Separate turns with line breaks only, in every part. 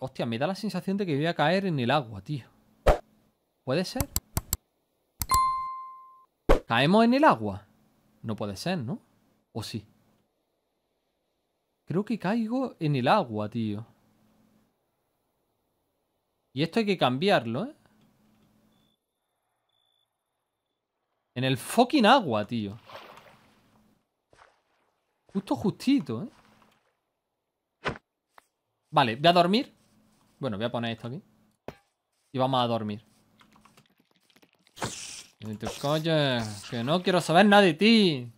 hostia, me da la sensación de que voy a caer en el agua, tío. ¿Puede ser? ¿Caemos en el agua? No puede ser, ¿no? ¿O sí? Creo que caigo en el agua, tío. Y esto hay que cambiarlo, ¿eh? En el fucking agua, tío. Justo justito, ¿eh? Vale, voy a dormir. Bueno, voy a poner esto aquí. Y vamos a dormir. que no quiero saber nada de ti.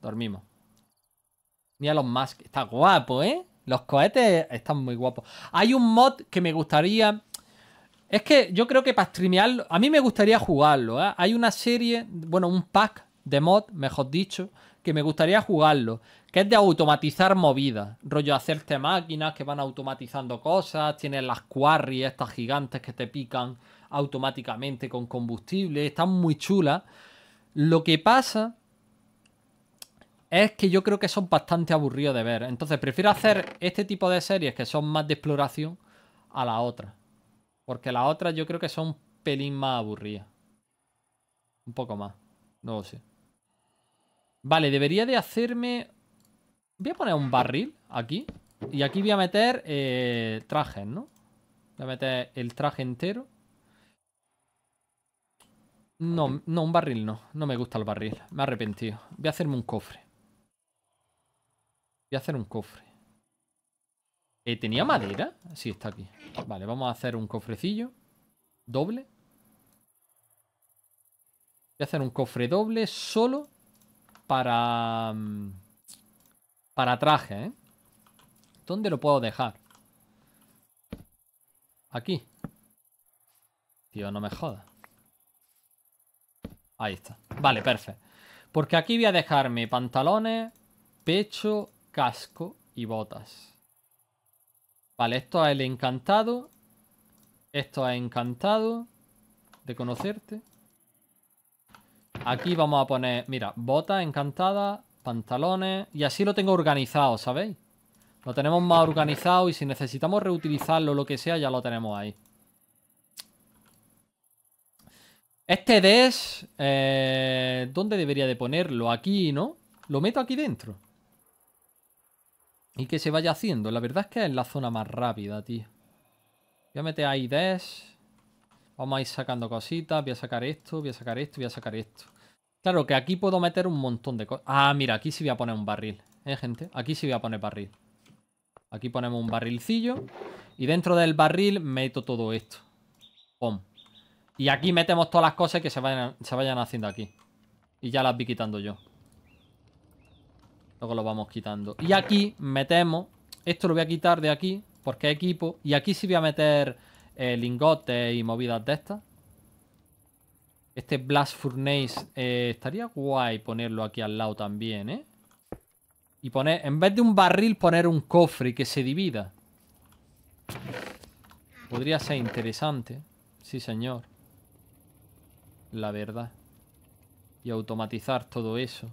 Dormimos. Mira los masks. Está guapo, ¿eh? Los cohetes están muy guapos. Hay un mod que me gustaría... Es que yo creo que para streamearlo... A mí me gustaría jugarlo, ¿eh? Hay una serie... Bueno, un pack de mod, mejor dicho, que me gustaría jugarlo, que es de automatizar movidas, rollo hacerte máquinas que van automatizando cosas, tienes las quarries estas gigantes que te pican automáticamente con combustible, están muy chulas. Lo que pasa es que yo creo que son bastante aburridos de ver, entonces prefiero hacer este tipo de series que son más de exploración a la otra, porque la otra yo creo que son pelín más aburridas. Un poco más, no lo sé. Vale, debería de hacerme... Voy a poner un barril aquí. Y aquí voy a meter eh, trajes, ¿no? Voy a meter el traje entero. No, no, un barril no. No me gusta el barril. Me he arrepentido. Voy a hacerme un cofre. Voy a hacer un cofre. Eh, ¿Tenía madera? Sí, está aquí. Vale, vamos a hacer un cofrecillo. Doble. Voy a hacer un cofre doble solo para... Mm, para traje, ¿eh? ¿Dónde lo puedo dejar? Aquí. Tío, no me joda Ahí está. Vale, perfecto. Porque aquí voy a dejarme pantalones, pecho, casco y botas. Vale, esto es el encantado. Esto es encantado de conocerte. Aquí vamos a poner, mira, botas encantadas, pantalones. Y así lo tengo organizado, ¿sabéis? Lo tenemos más organizado y si necesitamos reutilizarlo o lo que sea, ya lo tenemos ahí. Este des... Eh, ¿Dónde debería de ponerlo? Aquí, ¿no? Lo meto aquí dentro. Y que se vaya haciendo. La verdad es que es la zona más rápida, tío. Voy a meter ahí des... Vamos a ir sacando cositas. Voy a sacar esto, voy a sacar esto, voy a sacar esto. Claro que aquí puedo meter un montón de cosas. Ah, mira, aquí sí voy a poner un barril, ¿eh, gente? Aquí sí voy a poner barril. Aquí ponemos un barrilcillo. Y dentro del barril meto todo esto. Pum. Y aquí metemos todas las cosas que se vayan, se vayan haciendo aquí. Y ya las vi quitando yo. Luego lo vamos quitando. Y aquí metemos... Esto lo voy a quitar de aquí, porque hay equipo. Y aquí sí voy a meter lingote eh, lingotes y movidas de estas. Este Blast Furnace eh, estaría guay ponerlo aquí al lado también, ¿eh? Y poner, en vez de un barril, poner un cofre que se divida. Podría ser interesante. Sí, señor. La verdad. Y automatizar todo eso.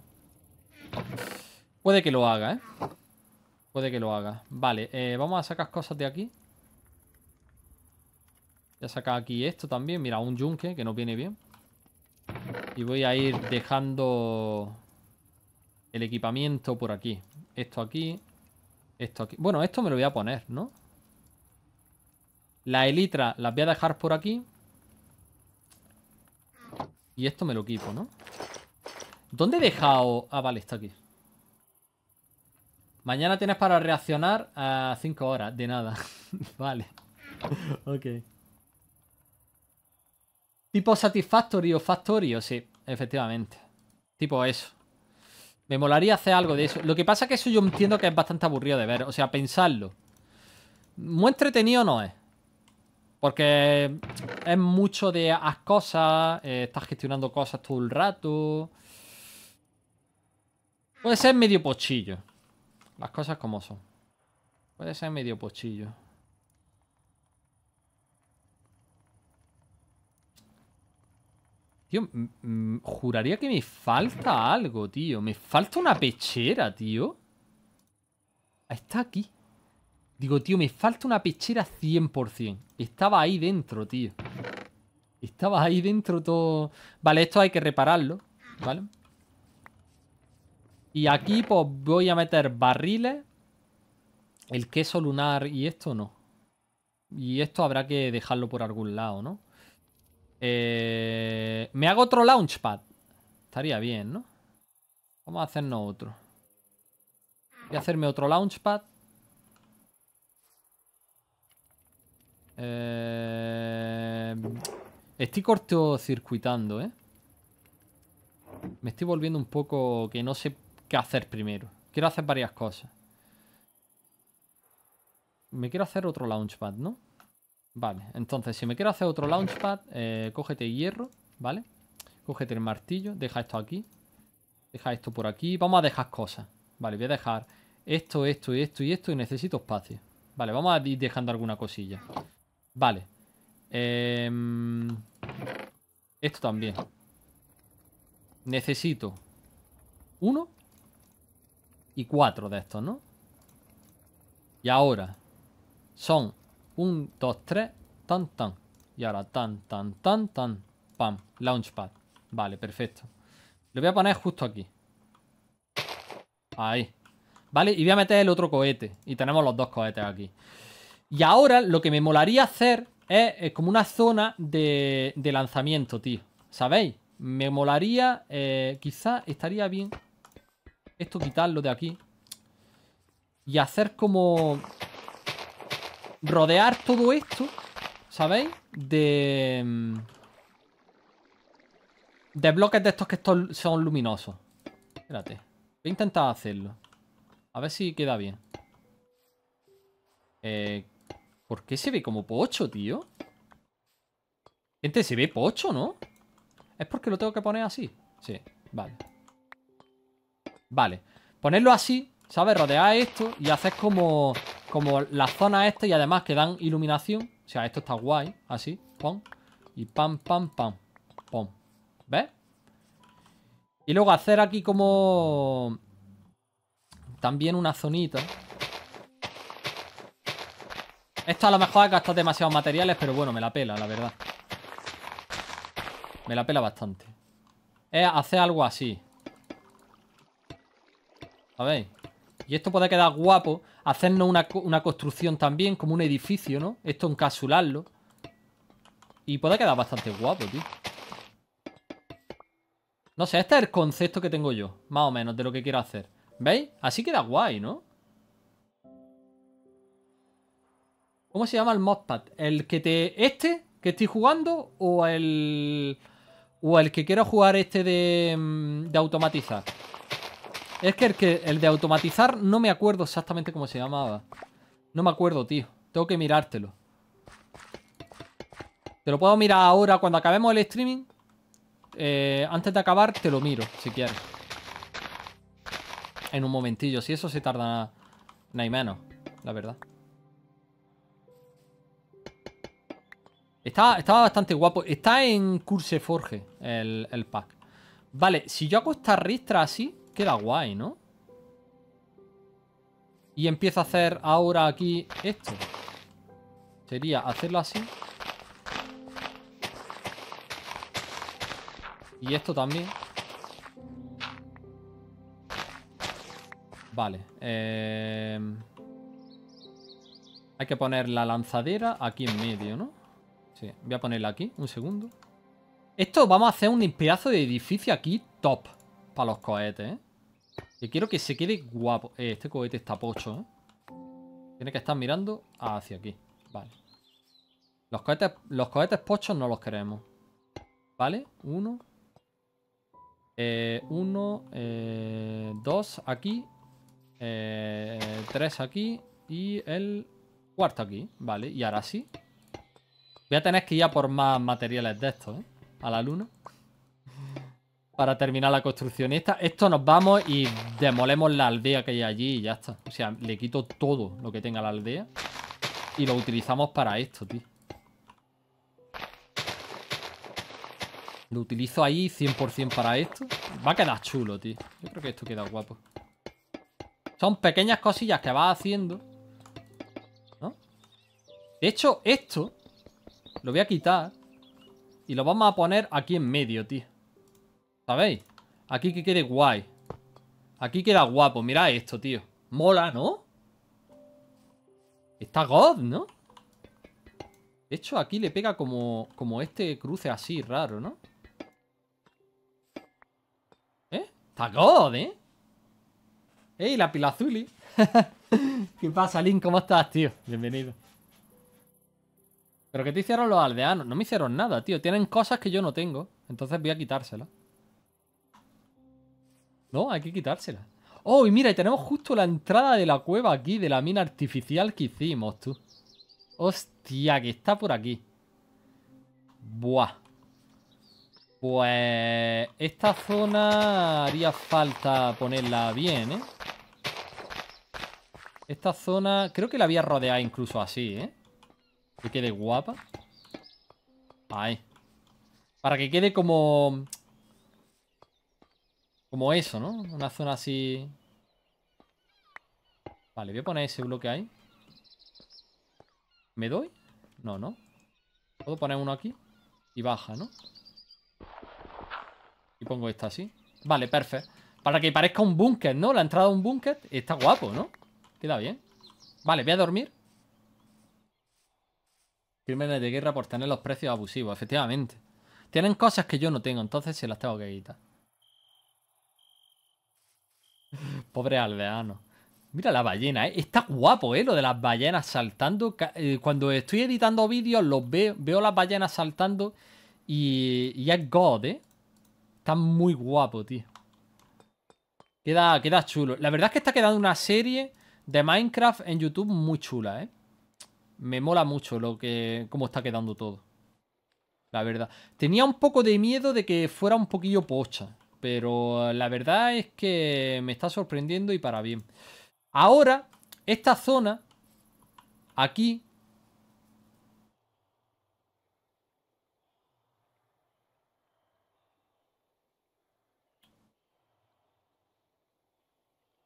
Puede que lo haga, ¿eh? Puede que lo haga. Vale, eh, vamos a sacar cosas de aquí ya saca sacar aquí esto también. Mira, un yunque que no viene bien. Y voy a ir dejando el equipamiento por aquí. Esto aquí. Esto aquí. Bueno, esto me lo voy a poner, ¿no? La elitra las voy a dejar por aquí. Y esto me lo equipo, ¿no? ¿Dónde he dejado...? Ah, vale, está aquí. Mañana tienes para reaccionar a 5 horas. De nada. vale. ok. Tipo Satisfactory o sí, efectivamente. Tipo eso. Me molaría hacer algo de eso. Lo que pasa es que eso yo entiendo que es bastante aburrido de ver. O sea, pensarlo. Muy entretenido no es. Porque es mucho de las cosas, eh, estás gestionando cosas todo el rato. Puede ser medio pochillo. Las cosas como son. Puede ser medio pochillo. Tío, juraría que me falta algo, tío. Me falta una pechera, tío. Está aquí. Digo, tío, me falta una pechera 100%. Estaba ahí dentro, tío. Estaba ahí dentro todo... Vale, esto hay que repararlo, ¿vale? Y aquí, pues, voy a meter barriles. El queso lunar y esto no. Y esto habrá que dejarlo por algún lado, ¿no? Eh, me hago otro launchpad. Estaría bien, ¿no? Vamos a hacernos otro. Voy a hacerme otro launchpad. Eh, estoy cortocircuitando, ¿eh? Me estoy volviendo un poco que no sé qué hacer primero. Quiero hacer varias cosas. Me quiero hacer otro launchpad, ¿no? Vale, entonces si me quiero hacer otro launchpad, eh, cógete hierro, ¿vale? Cógete el martillo, deja esto aquí, deja esto por aquí, vamos a dejar cosas. Vale, voy a dejar esto, esto, y esto y esto y necesito espacio. Vale, vamos a ir dejando alguna cosilla. Vale. Em, esto también. Necesito uno y cuatro de estos, ¿no? Y ahora son un, dos, tres, tan, tan. Y ahora tan, tan, tan, tan, pam, launchpad. Vale, perfecto. Lo voy a poner justo aquí. Ahí. Vale, y voy a meter el otro cohete. Y tenemos los dos cohetes aquí. Y ahora lo que me molaría hacer es, como una zona de, lanzamiento, tío. ¿Sabéis? Me molaría, eh, quizás estaría bien esto quitarlo de aquí. Y hacer como rodear todo esto, ¿sabéis? De... Mm, de bloques de estos que son luminosos. Espérate. Voy a intentar hacerlo. A ver si queda bien. Eh, ¿Por qué se ve como pocho, tío? Gente, se ve pocho, ¿no? ¿Es porque lo tengo que poner así? Sí, vale. Vale. Ponerlo así ¿Sabes? rodea esto y haces como, como la zona esta y además que dan iluminación. O sea, esto está guay. Así, pum Y pam, pam, pam. pum ¿Ves? Y luego hacer aquí como... También una zonita. Esto a lo mejor ha gastado demasiados materiales, pero bueno, me la pela, la verdad. Me la pela bastante. Es hacer algo así. ¿Sabéis? Y esto puede quedar guapo, hacernos una, construcción también, como un edificio, ¿no? Esto encapsularlo. Y puede quedar bastante guapo, tío. No sé, este es el concepto que tengo yo, más o menos, de lo que quiero hacer. ¿Veis? Así queda guay, ¿no? ¿Cómo se llama el modpad? ¿El que te... este que estoy jugando o el... o el que quiero jugar este de, mm, de automatizar? Es que el, de automatizar no me acuerdo exactamente cómo se llamaba. No me acuerdo, tío. Tengo que mirártelo. Te lo puedo mirar ahora cuando acabemos el streaming. Eh, antes de acabar, te lo miro, si quieres. En un momentillo. Si eso se tarda nada hay menos, la verdad. Estaba, bastante guapo. Está en Curseforge el, el pack. Vale, si yo hago esta ristra así, Queda guay, ¿no? Y empiezo a hacer ahora aquí esto. Sería hacerlo así. Y esto también. Vale. Eh, hay que poner la lanzadera aquí en medio, ¿no? Sí, voy a ponerla aquí, un segundo. Esto vamos a hacer un pedazo de edificio aquí top para los cohetes, Y ¿eh? quiero que se quede guapo. Eh, este cohete está pocho, ¿eh? Tiene que estar mirando hacia aquí. Vale. Los cohetes, los cohetes pochos no los queremos. ¿Vale? Uno. uno. dos aquí. tres aquí. Y el cuarto aquí. Vale. Y ahora sí. Voy a tener que ir a por más materiales de estos, A la luna para terminar la construcción esta. Esto nos vamos y demolemos la aldea que hay allí y ya está. O sea, le quito todo lo que tenga la aldea y lo utilizamos para esto, tío. Lo utilizo ahí 100% para esto. Va a quedar chulo, tío. Yo creo que esto queda guapo. Son pequeñas cosillas que vas haciendo. ¿No? De hecho, esto lo voy a quitar y lo vamos a poner aquí en medio, tío. ¿Sabéis? Aquí que quede guay. Aquí queda guapo. Mira esto, tío. Mola, ¿no? Está God, ¿no? De hecho, aquí le pega como, como este cruce así raro, ¿no? ¿Eh? Está God, ¿eh? ¡Ey, la pilazuli! Eh! ¿Qué pasa, Link? ¿Cómo estás, tío? Bienvenido. ¿Pero qué te hicieron los aldeanos? No me hicieron nada, tío. Tienen cosas que yo no tengo. Entonces voy a quitárselas. No, hay que quitársela. Oh, y mira, y tenemos justo la entrada de la cueva aquí, de la mina artificial que hicimos, tú. Hostia, que está por aquí. Buah. Pues esta zona haría falta ponerla bien, ¿eh? Esta zona creo que la había rodeado incluso así, ¿eh? Que quede guapa. Ahí. Para que quede como como eso, ¿no? Una zona así... Vale, voy a poner ese bloque ahí. ¿Me doy? No, no. Puedo poner uno aquí y baja, ¿no? Y pongo esta así. Vale, perfecto. Para que parezca un búnker, ¿no? La entrada a un búnker está guapo, ¿no? Queda bien. Vale, voy a dormir. Crímenes de guerra por tener los precios abusivos, efectivamente. Tienen cosas que yo no tengo, entonces se las tengo que quitar. Pobre aldeano Mira la ballena, eh. Está guapo, ¿eh? Lo de las ballenas saltando. Eh, cuando estoy editando vídeos, los veo, veo las ballenas saltando y, y es God, eh. Está muy guapo, tío. Queda, queda chulo. La verdad es que está quedando una serie de Minecraft en YouTube muy chula, ¿eh? Me mola mucho lo que, cómo está quedando todo. La verdad. Tenía un poco de miedo de que fuera un poquillo pocha pero eh, la verdad es que me está sorprendiendo y para bien. Ahora, esta zona, aquí...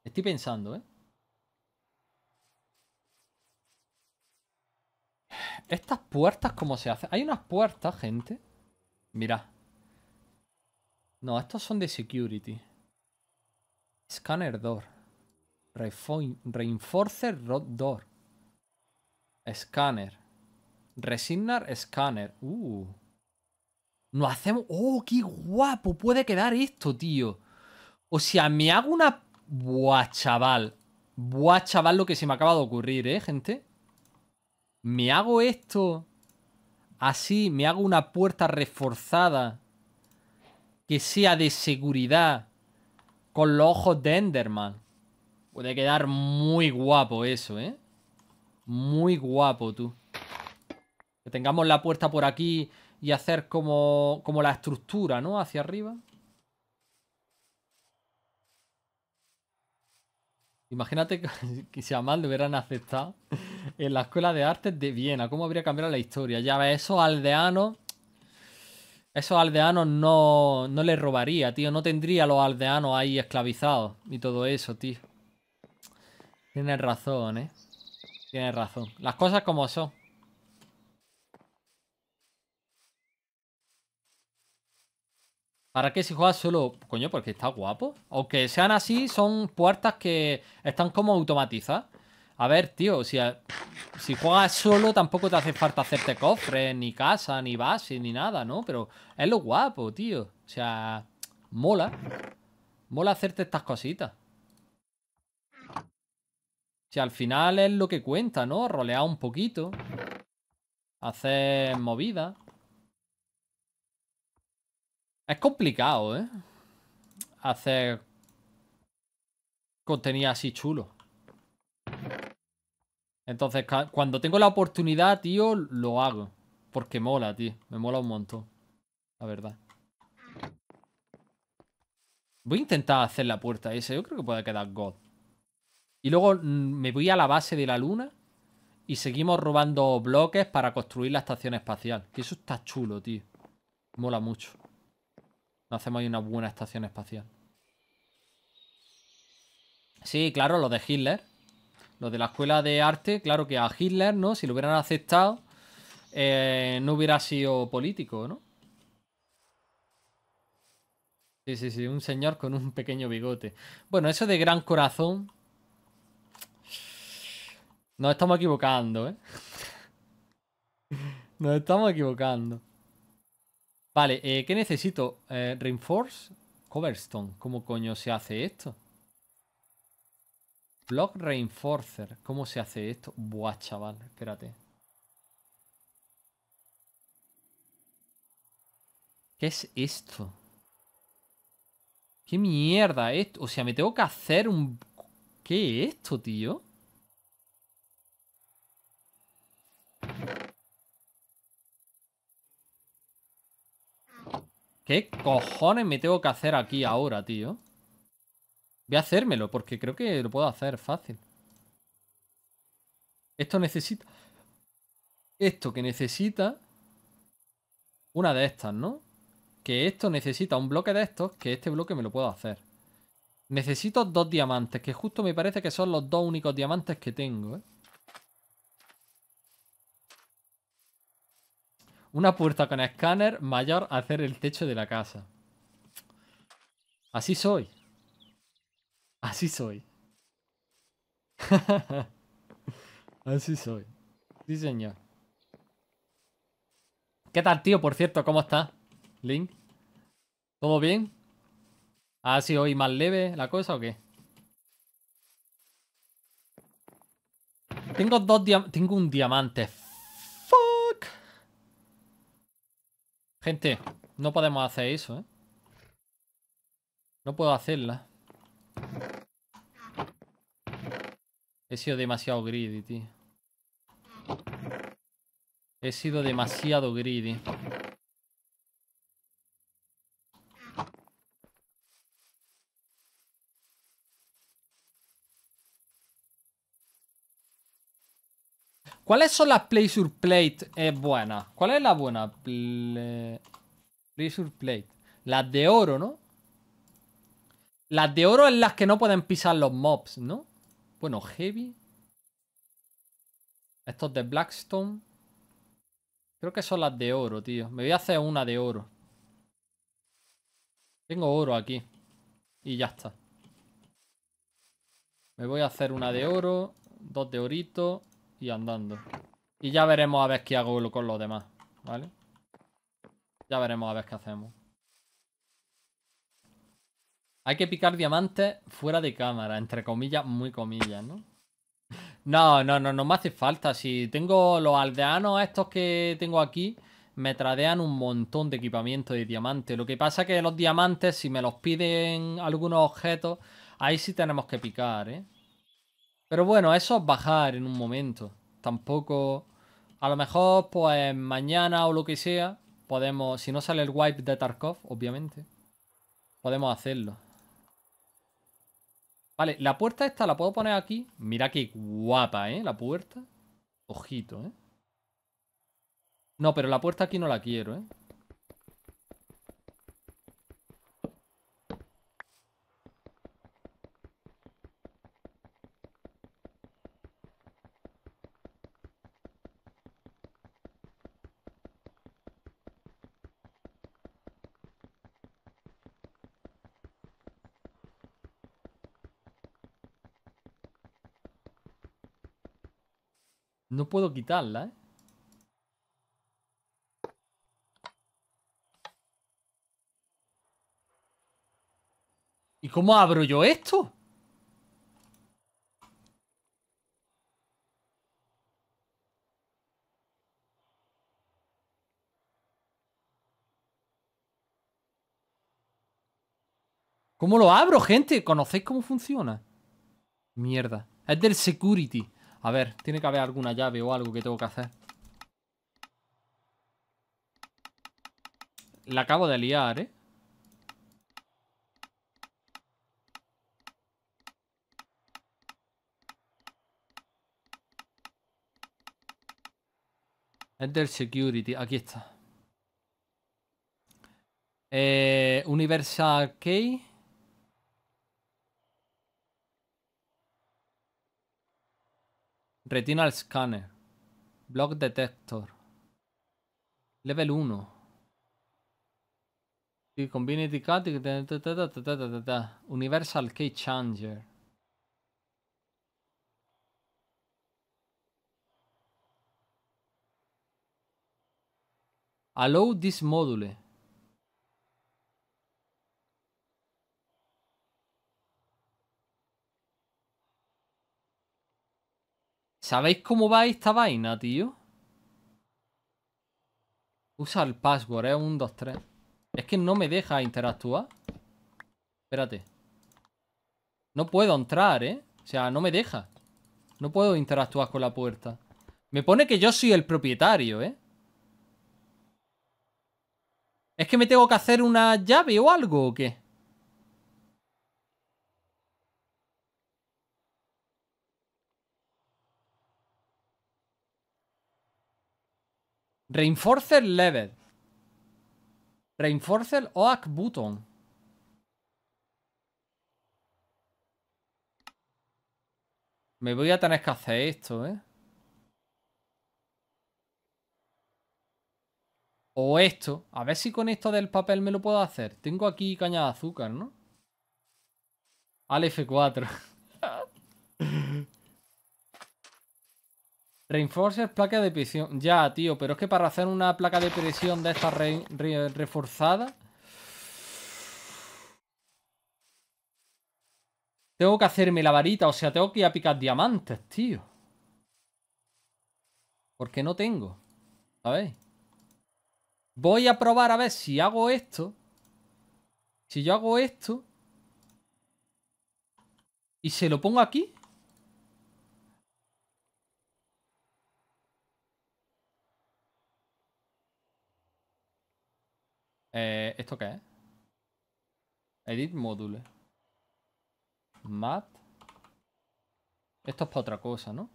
Estoy pensando, ¿eh? Estas puertas, ¿cómo se hacen? Hay unas puertas, gente. Mira. No, estos son de security. Scanner door. Reinforcer door. Scanner. Resignar scanner. Uh. No hacemos... ¡Oh, qué guapo! Puede quedar esto, tío. O sea, me hago una... Buah, chaval. Buah, chaval, lo que se me acaba de ocurrir, ¿eh, gente? Me hago esto... Así, me hago una puerta reforzada que sea de seguridad con los ojos de Enderman. Puede quedar muy guapo eso, ¿eh? Muy guapo, tú. Que tengamos la puerta por aquí y hacer como, como la estructura, ¿no? Hacia arriba. Imagínate que si a mal lo hubieran aceptado en la Escuela de Artes de Viena. ¿Cómo habría cambiado la historia? Ya ves, esos aldeanos esos aldeanos no, no les robaría, tío. No tendría los aldeanos ahí esclavizados y todo eso, tío. Tienes razón, ¿eh? Tienes razón. Las cosas como son. ¿Para qué si juegas solo? Coño, porque está guapo. Aunque sean así, son puertas que están como automatizadas. A ver, tío, o sea, si juegas solo tampoco te hace falta hacerte cofres, ni casa, ni base, ni nada, ¿no? Pero es lo guapo, tío. O sea, mola. Mola hacerte estas cositas. O al final es lo que cuenta, ¿no? Rolear un poquito. Hacer movida. Es complicado, ¿eh? Hacer contenido así chulo. Entonces, cuando tengo la oportunidad, tío, lo hago. Porque mola, tío. Me mola un montón. La verdad. Voy a intentar hacer la puerta esa. Yo creo que puede quedar God. Y luego mm, me voy a la base de la luna. Y seguimos robando bloques para construir la estación espacial. Que eso está chulo, tío. Mola mucho. No hacemos ahí una buena estación espacial. Sí, claro, lo de Hitler. Los de la escuela de arte, claro que a Hitler, ¿no? Si lo hubieran aceptado, eh, no hubiera sido político, ¿no? Sí, sí, sí, un señor con un pequeño bigote. Bueno, eso de gran corazón. Nos estamos equivocando, ¿eh? Nos estamos equivocando. Vale, eh, ¿qué necesito? Eh, reinforce Coverstone. ¿Cómo coño se hace esto? Block Reinforcer. ¿Cómo se hace esto? Buah, chaval, espérate. ¿Qué es esto? ¿Qué mierda esto? O sea, me tengo que hacer un... ¿Qué es esto, tío? ¿Qué cojones me tengo que hacer aquí ahora, tío? Voy a hacérmelo porque creo que lo puedo hacer fácil. Esto necesita... Esto que necesita... Una de estas, ¿no? Que esto necesita un bloque de estos, que este bloque me lo puedo hacer. Necesito dos diamantes, que justo me parece que son los dos únicos diamantes que tengo, ¿eh? Una puerta con escáner mayor a hacer el techo de la casa. Así soy. Así soy. Así soy. Sí, señor. ¿Qué tal, tío? Por cierto, ¿cómo está? Link. ¿Todo bien? ¿Ha sido hoy más leve la cosa o qué? Tengo dos diamantes. Tengo un diamante. Fuck. Gente, no podemos hacer eso, ¿eh? No puedo hacerla. He sido demasiado greedy, tío. He sido demasiado greedy. ¿Cuáles son las play sur plate eh, buenas? ¿Cuál es la buena? Play sur plate. Las de oro, ¿no? Las de oro es las que no pueden pisar los mobs, ¿no? Bueno, heavy. Estos de Blackstone. Creo que son las de oro, tío. Me voy a hacer una de oro. Tengo oro aquí. Y ya está. Me voy a hacer una de oro, dos de orito y andando. Y ya veremos a ver qué hago con los demás, ¿vale? Ya veremos a ver qué hacemos. Hay que picar diamantes fuera de cámara, entre comillas, muy comillas, ¿no? No, no, no, no me hace falta. Si tengo los aldeanos estos que tengo aquí, me tradean un montón de equipamiento de diamantes Lo que pasa es que los diamantes, si me los piden algunos objetos, ahí sí tenemos que picar, ¿eh? Pero bueno, eso es bajar en un momento. Tampoco... A lo mejor, pues mañana o lo que sea, podemos... Si no sale el wipe de Tarkov, obviamente, podemos hacerlo. Vale, la puerta esta la puedo poner aquí. Mira qué guapa, ¿eh? La puerta. Ojito, ¿eh? No, pero la puerta aquí no la quiero, ¿eh? No puedo quitarla, ¿eh? ¿Y cómo abro yo esto? ¿Cómo lo abro, gente? ¿Conocéis cómo funciona? Mierda. Es del security. A ver, tiene que haber alguna llave o algo que tengo que hacer. La acabo de liar, ¿eh? Enter Security, aquí está. Eh, Universal Key. Retinal scanner. Block detector. Level 1. Ti conviene indicati Universal Key Changer. Allow this module. ¿Sabéis cómo va esta vaina, tío? Usa el password, es ¿eh? un 2, 3. Es que no me deja interactuar. Espérate. No puedo entrar, ¿eh? O sea, no me deja. No puedo interactuar con la puerta. Me pone que yo soy el propietario, ¿eh? ¿Es que me tengo que hacer una llave o algo o qué? Reinforcer level. Reinforcer oak button. Me voy a tener que hacer esto, ¿eh? O esto. A ver si con esto del papel me lo puedo hacer. Tengo aquí caña de azúcar, ¿no? Al F4. Reinforcer placa de presión. Ya, tío, pero es que para hacer una placa de presión de esta reforzada... Tengo que hacerme la varita, o sea, tengo que ir a picar diamantes, tío. Porque no tengo, ¿sabéis? Voy a probar a ver si hago esto. Si yo hago esto... Y se lo pongo aquí. Eh, ¿Esto qué es? Edit module Map. Esto es para otra cosa, ¿no?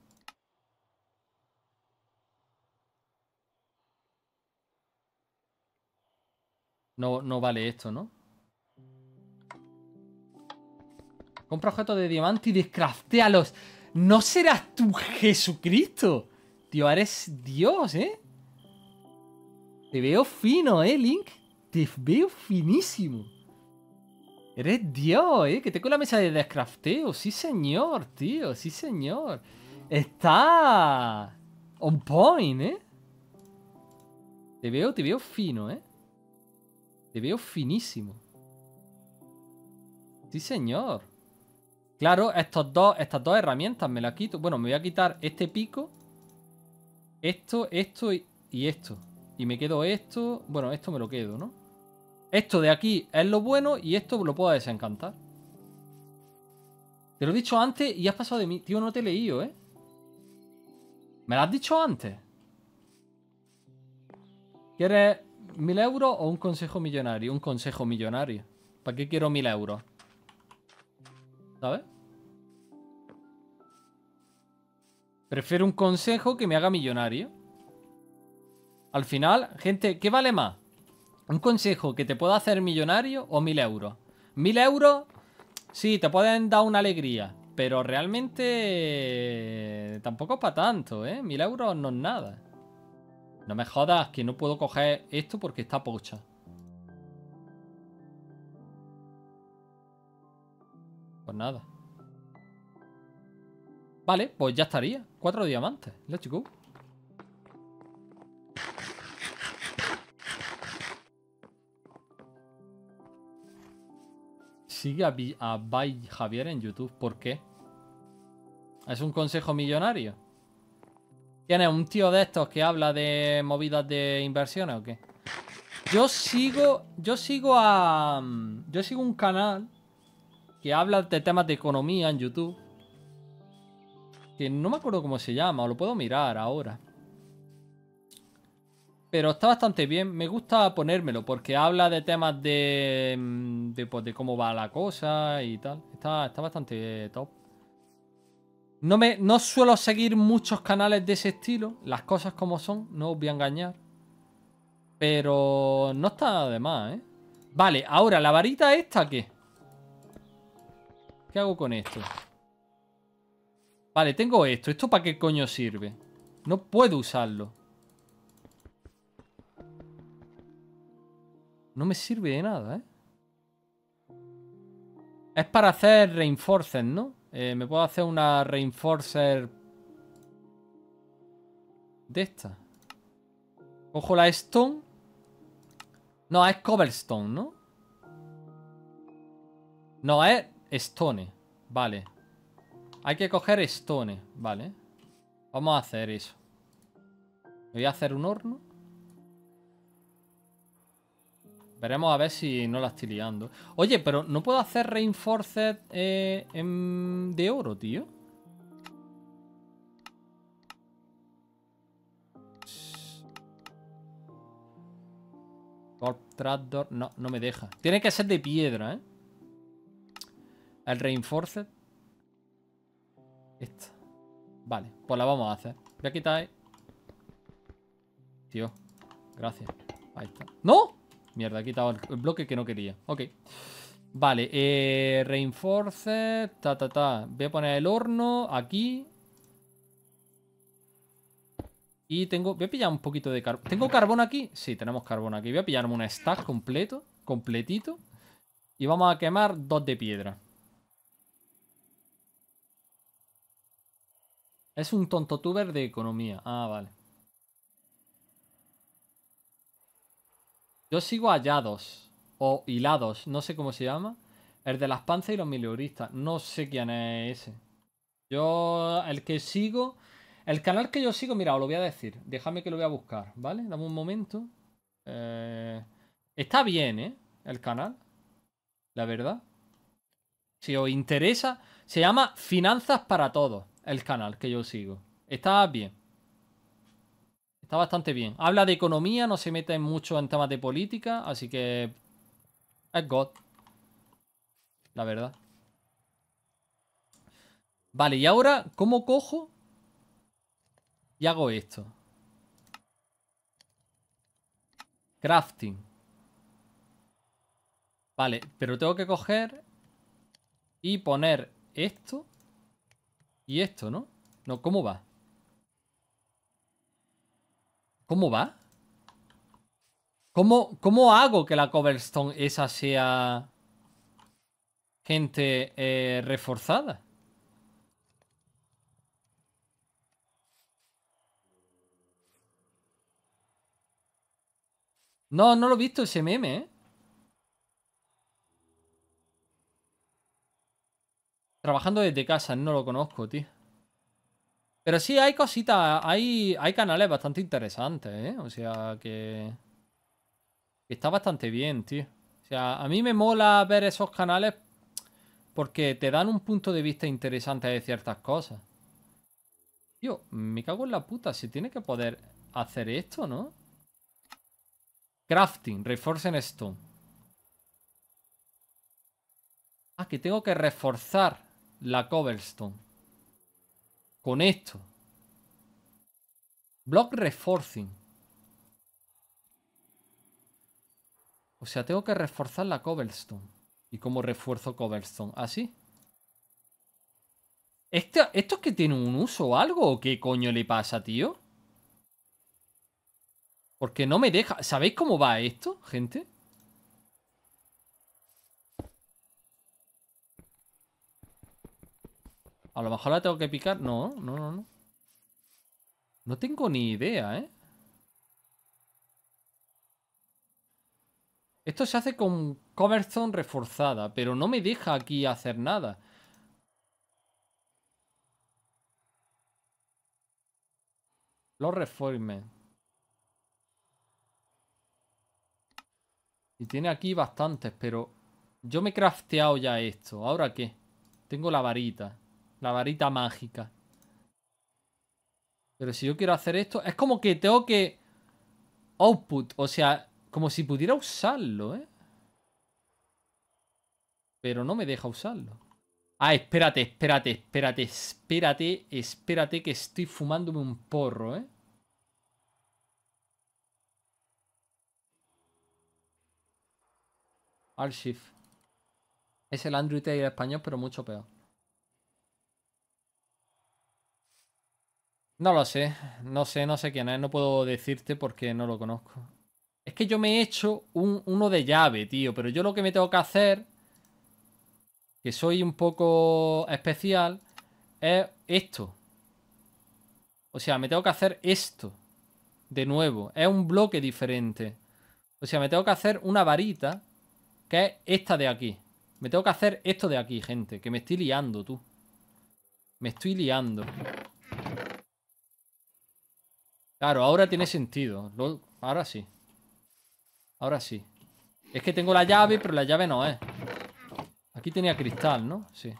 No, no vale esto, ¿no? Compra objetos de diamante y descraftéalos. ¿No serás tú Jesucristo? Tío, eres Dios, ¿eh? Te veo fino, ¿eh, Link? te veo finísimo. Eres Dios, eh. Que tengo la mesa de descrafteo. Sí, señor, tío. Sí, señor. Está. On point, eh. Te veo, te veo fino, eh. Te veo finísimo. Sí, señor. Claro, estos dos, estas dos herramientas me las quito. Bueno, me voy a quitar este pico. Esto, esto y esto. Y me quedo esto. Bueno, esto me lo quedo, ¿no? Esto de aquí es lo bueno y esto lo puedo desencantar. Te lo he dicho antes y has pasado de mí. Tío, no te he leído, ¿eh? ¿Me lo has dicho antes? ¿Quieres mil euros o un consejo millonario? Un consejo millonario. ¿Para qué quiero mil euros? ¿Sabes? Prefiero un consejo que me haga millonario. Al final, gente, ¿qué vale más? Un consejo que te pueda hacer millonario o mil euros. Mil euros, sí, te pueden dar una alegría. Pero realmente eh, tampoco es para tanto, ¿eh? Mil euros no es nada. No me jodas que no puedo coger esto porque está pocha. Pues nada. Vale, pues ya estaría. Cuatro diamantes. Let's go. Sigue a, By Javier en YouTube. ¿Por qué? Es un consejo millonario. ¿Tiene un tío de estos que habla de movidas de inversiones o qué? Yo sigo. Yo sigo a. Mm, yo sigo un canal que habla de temas de economía en YouTube. Que no me acuerdo cómo se llama, o lo puedo mirar ahora pero está bastante bien. Me gusta ponérmelo porque habla de temas de, mm, pues, de, cómo va la cosa y tal. Está, está bastante top. No, me, no suelo seguir muchos canales de ese estilo, las cosas como son, no os voy a engañar. Pero no está de más, ¿eh? Vale, ahora, ¿la varita esta qué? ¿Qué hago con esto? Vale, tengo esto. ¿Esto para qué coño sirve? No puedo usarlo. No me sirve de nada, ¿eh? Es para hacer reinforcer, ¿no? Eh, me puedo hacer una reinforcer de esta. Cojo la stone. No, es cobblestone, ¿no? No, es stone. Vale. Hay que coger stone. Vale. Vamos a hacer eso. Voy a hacer un horno. Veremos a ver si no la estoy liando. Oye, pero no puedo hacer reinforced eh, em, de oro, tío. Trapdoor. No, no me deja. Tiene que ser de piedra, ¿eh? El reinforced. Esta. Vale, pues la vamos a hacer. Voy a quitar. Tío, gracias. Ahí está. ¡No! Mierda, he quitado el bloque que no quería. Ok. Vale, eh, reinforce, ta, ta, ta. Voy a poner el horno aquí. Y tengo, voy a pillar un poquito de carbón. ¿Tengo carbón aquí? Sí, tenemos carbón aquí. Voy a pillarme una stack completo, completito. Y vamos a quemar dos de piedra. Es un tonto tuber de economía. Ah, vale. Yo sigo hallados o hilados, no sé cómo se llama. El de las panzas y los milioristas, No sé quién es ese. Yo, el que sigo. El canal que yo sigo, mira, os lo voy a decir. Déjame que lo voy a buscar, ¿vale? Dame un momento. Eh, está bien, ¿eh? El canal. La verdad. Si os interesa, se llama Finanzas para Todos, el canal que yo sigo. Está bien. Está bastante bien. Habla de economía, no se mete mucho en temas de política, así que es God. La verdad. Vale, y ahora, ¿cómo cojo? Y hago esto. Crafting. Vale, pero tengo que coger y poner esto y esto, ¿no? No, ¿cómo va? ¿Cómo va? ¿Cómo, ¿Cómo hago que la Coverstone esa sea gente eh, reforzada? No, no lo he visto ese meme, ¿eh? Trabajando desde casa, no lo conozco, tío. Pero sí, hay cositas, hay, hay canales bastante interesantes, ¿eh? O sea, que, está bastante bien, tío. O sea, a mí me mola ver esos canales porque te dan un punto de vista interesante de ciertas cosas. Tío, me cago en la puta, si tiene que poder hacer esto, ¿no? Crafting, reforcen esto Ah, que tengo que reforzar la Cobblestone con esto. Block Reforcing. O sea, tengo que reforzar la cobblestone. ¿Y cómo refuerzo cobblestone? ¿Así? ¿Esto, ¿Esto es que tiene un uso o algo? ¿O qué coño le pasa, tío? Porque no me deja... ¿Sabéis cómo va esto, gente? A lo mejor la tengo que picar. No, no, no, no. No tengo ni idea, ¿eh? Esto se hace con Coverstone reforzada, pero no me deja aquí hacer nada. Los reformes. Y tiene aquí bastantes, pero... Yo me he crafteado ya esto. ¿Ahora qué? Tengo la varita. La varita mágica. Pero si yo quiero hacer esto... Es como que tengo que... Output. O sea, como si pudiera usarlo, ¿eh? Pero no me deja usarlo. Ah, espérate, espérate, espérate, espérate, espérate que estoy fumándome un porro, ¿eh? Archiv. Es el Android el español, pero mucho peor. No lo sé, no sé, no sé quién es, no puedo decirte porque no lo conozco. Es que yo me he hecho un, uno de llave, tío, pero yo lo que me tengo que hacer, que soy un poco especial, es esto. O sea, me tengo que hacer esto. De nuevo, es un bloque diferente. O sea, me tengo que hacer una varita, que es esta de aquí. Me tengo que hacer esto de aquí, gente, que me estoy liando, tú. Me estoy liando. Claro, ahora tiene sentido. Ahora sí. Ahora sí. Es que tengo la llave, pero la llave no es. Aquí tenía cristal, ¿no? Sí.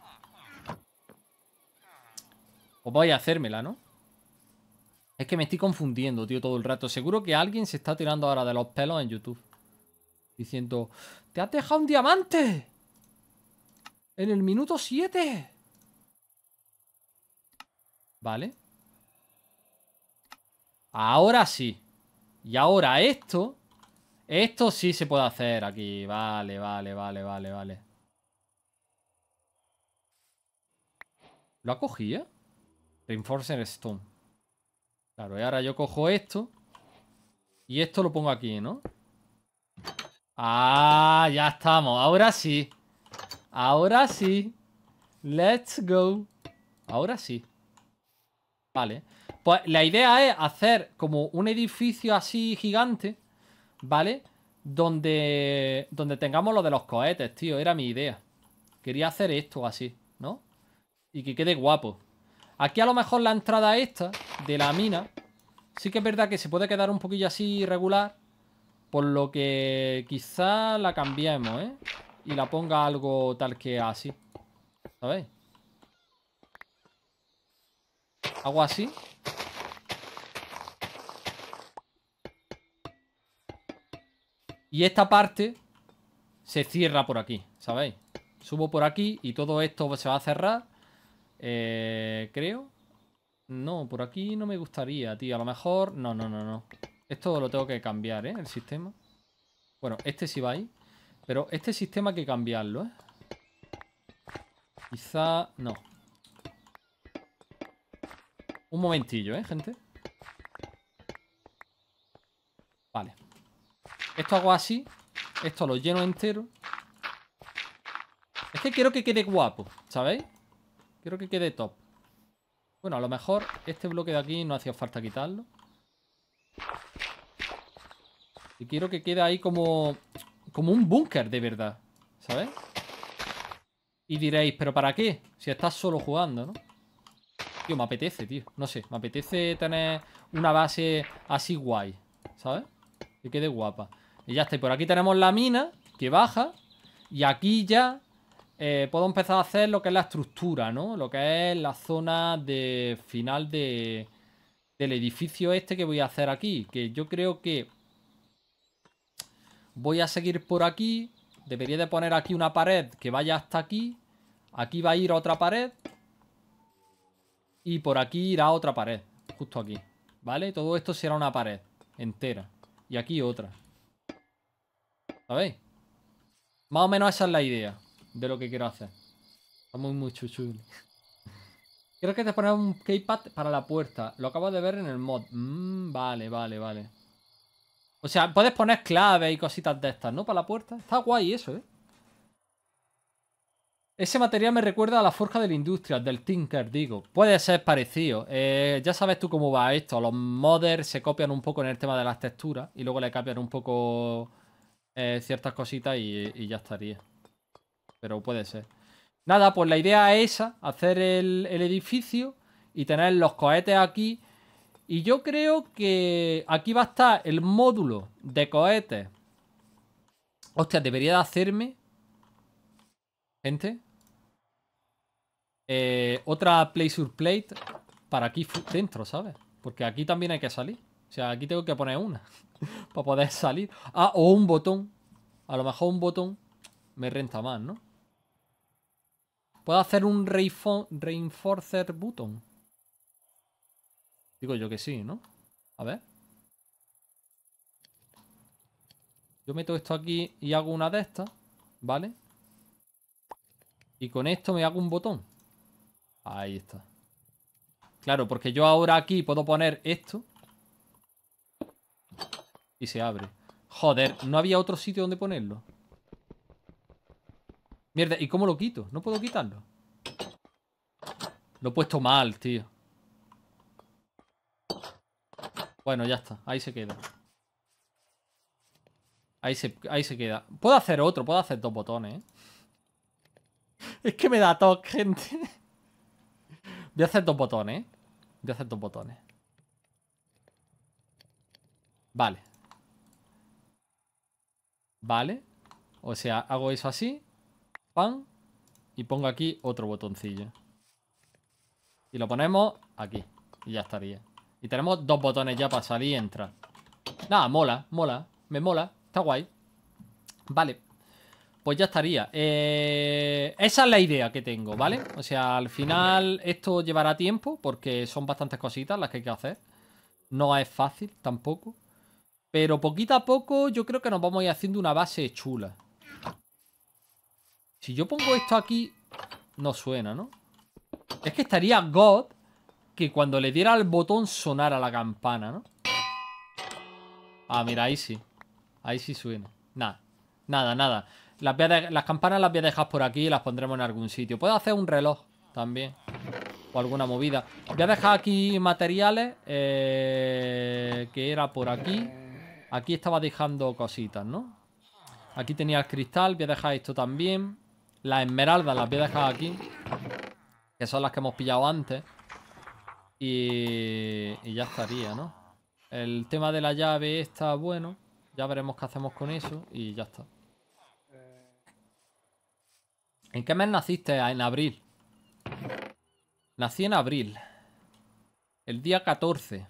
Pues voy a hacérmela, ¿no? Es que me estoy confundiendo, tío, todo el rato. Seguro que alguien se está tirando ahora de los pelos en YouTube. Diciendo, ¡te has dejado un diamante! En el minuto 7. Vale. Ahora sí. Y ahora esto. Esto sí se puede hacer aquí. Vale, vale, vale, vale, vale. ¿Lo cogido Reinforcer Stone. Claro, y ahora yo cojo esto. Y esto lo pongo aquí, ¿no? Ah, ya estamos. Ahora sí. Ahora sí. Let's go. Ahora sí. Vale. Pues la idea es hacer como un edificio así gigante, ¿vale? Donde, donde tengamos lo de los cohetes, tío. Era mi idea. Quería hacer esto así, ¿no? Y que quede guapo. Aquí a lo mejor la entrada esta de la mina sí que es verdad que se puede quedar un poquillo así irregular. Por lo que quizá la cambiemos, ¿eh? Y la ponga algo tal que así. ¿Sabéis? Hago así. Y esta parte se cierra por aquí, ¿sabéis? Subo por aquí y todo esto se va a cerrar. Eh, creo. No, por aquí no me gustaría, tío. A lo mejor... No, no, no, no. Esto lo tengo que cambiar, ¿eh? El sistema. Bueno, este sí va ahí. Pero este sistema hay que cambiarlo, ¿eh? Quizá... No. Un momentillo, ¿eh, gente? Vale. Esto hago así. Esto lo lleno entero. Es que quiero que quede guapo, ¿sabéis? Quiero que quede top. Bueno, a lo mejor este bloque de aquí no hacía falta quitarlo. Y quiero que quede ahí como... Como un búnker, de verdad. ¿Sabéis? Y diréis, ¿pero para qué? Si estás solo jugando, ¿no? me apetece, tío. No sé, me apetece tener una base así guay. ¿Sabes? Que quede guapa. Y ya está. Y por aquí tenemos la mina, que baja. Y aquí ya eh, puedo empezar a hacer lo que es la estructura, ¿no? Lo que es la zona de final de, del edificio este que voy a hacer aquí. Que yo creo que voy a seguir por aquí. Debería de poner aquí una pared que vaya hasta aquí. Aquí va a ir otra pared y por aquí irá otra pared. Justo aquí. ¿Vale? Todo esto será una pared entera. Y aquí otra. ¿Sabéis? Más o menos esa es la idea de lo que quiero hacer. Está muy chuchules. Quiero que te pones un keypad para la puerta. Lo acabo de ver en el mod. Mm, vale, vale, vale. O sea, puedes poner claves y cositas de estas, ¿no? Para la puerta. Está guay eso, ¿eh? Ese material me recuerda a la forja de la industria, del Tinker, digo. Puede ser parecido. Eh, ya sabes tú cómo va esto. Los modders se copian un poco en el tema de las texturas y luego le cambian un poco eh, ciertas cositas y, ya estaría. Pero puede ser. Nada, pues la idea es esa, hacer el, el edificio y tener los cohetes aquí. Y yo creo que aquí va a estar el módulo de cohetes. Hostia, debería de hacerme... Gente, eh, otra Play Plate para aquí dentro, ¿sabes? Porque aquí también hay que salir. O sea, aquí tengo que poner una para poder salir. Ah, o un botón. A lo mejor un botón me renta más, ¿no? Puedo hacer un Reinforcer Button. Digo yo que sí, ¿no? A ver. Yo meto esto aquí y hago una de estas, ¿vale? Y con esto me hago un botón. Ahí está. Claro, porque yo ahora aquí puedo poner esto. Y se abre. Joder, ¿no había otro sitio donde ponerlo? Mierda, ¿y cómo lo quito? ¿No puedo quitarlo? Lo he puesto mal, tío. Bueno, ya está. Ahí se queda. Ahí se, ahí se queda. Puedo hacer otro, puedo hacer dos botones, ¿eh? Es que me da toque, gente. Voy a hacer dos botones, ¿eh? Voy a hacer dos botones. Vale. Vale. O sea, hago eso así. Pan. Y pongo aquí otro botoncillo. Y lo ponemos aquí. Y ya estaría. Y tenemos dos botones ya para salir y entrar. Nada, mola, mola. Me mola. Está guay. Vale. Pues ya estaría. Eh, esa es la idea que tengo, ¿vale? O sea, al final esto llevará tiempo porque son bastantes cositas las que hay que hacer. No es fácil tampoco. Pero poquito a poco yo creo que nos vamos a ir haciendo una base chula. Si yo pongo esto aquí, no suena, ¿no? Es que estaría God que cuando le diera al botón sonara la campana, ¿no? Ah, mira, ahí sí. Ahí sí suena. Nada, nada, nada. Las, campanas las voy a dejar por aquí y las pondremos en algún sitio. Puedo hacer un reloj también. O alguna movida. Voy a dejar aquí materiales. Eh, que era por aquí. Aquí estaba dejando cositas, ¿no? Aquí tenía el cristal. Voy a dejar esto también. Las esmeraldas las voy a dejar aquí. Que son las que hemos pillado antes. Y, y ya estaría, ¿no? El tema de la llave está bueno. Ya veremos qué hacemos con eso y ya está. ¿En qué mes naciste? En abril. Nací en abril. El día 14.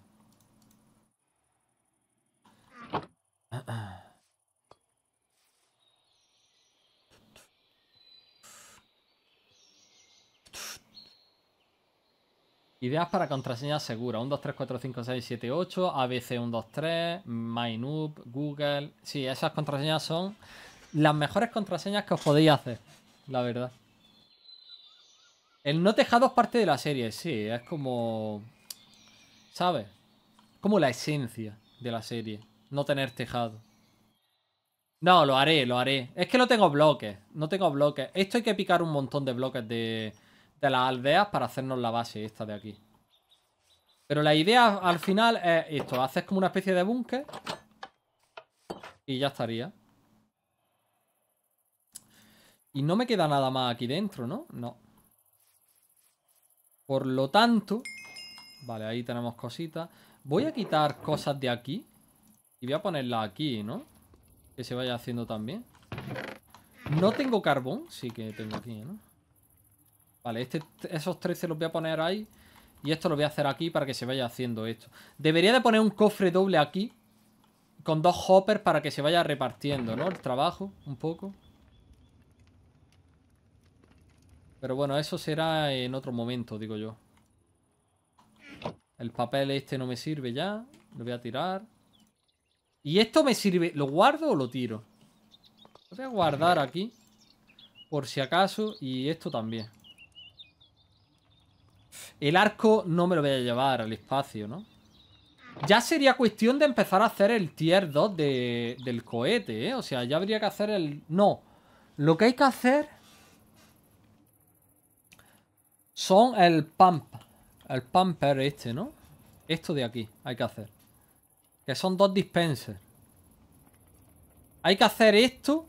Ideas para contraseñas seguras. 1, 2, 3, 4, 5, 6, 7, 8. ABC 123, 2, 3. Google. Sí, esas contraseñas son las mejores contraseñas que os podéis hacer la verdad. El no tejado es parte de la serie, sí. Es como... ¿Sabes? Como la esencia de la serie. No tener tejado. No, lo haré, lo haré. Es que no tengo bloques. No tengo bloques. Esto hay que picar un montón de bloques de, de las aldeas para hacernos la base esta de aquí. Pero la idea al final es esto. Haces como una especie de búnker. Y ya estaría. Y no me queda nada más aquí dentro, ¿no? No. Por lo tanto... Vale, ahí tenemos cositas. Voy a quitar cosas de aquí. Y voy a ponerlas aquí, ¿no? Que se vaya haciendo también. No tengo carbón. Sí que tengo aquí, ¿no? Vale, este, esos 13 los voy a poner ahí. Y esto lo voy a hacer aquí para que se vaya haciendo esto. Debería de poner un cofre doble aquí. Con dos hoppers para que se vaya repartiendo, ¿no? El trabajo, un poco. Pero bueno, eso será en otro momento, digo yo. El papel este no me sirve ya. Lo voy a tirar. ¿Y esto me sirve? ¿Lo guardo o lo tiro? Lo voy a guardar aquí. Por si acaso. Y esto también. El arco no me lo voy a llevar al espacio, ¿no? Ya sería cuestión de empezar a hacer el tier 2 del cohete, ¿eh? O sea, ya habría que hacer el... No. Lo que hay que hacer... Son el pump. El pumper este, ¿no? Esto de aquí hay que hacer. Que son dos dispensers. Hay que hacer esto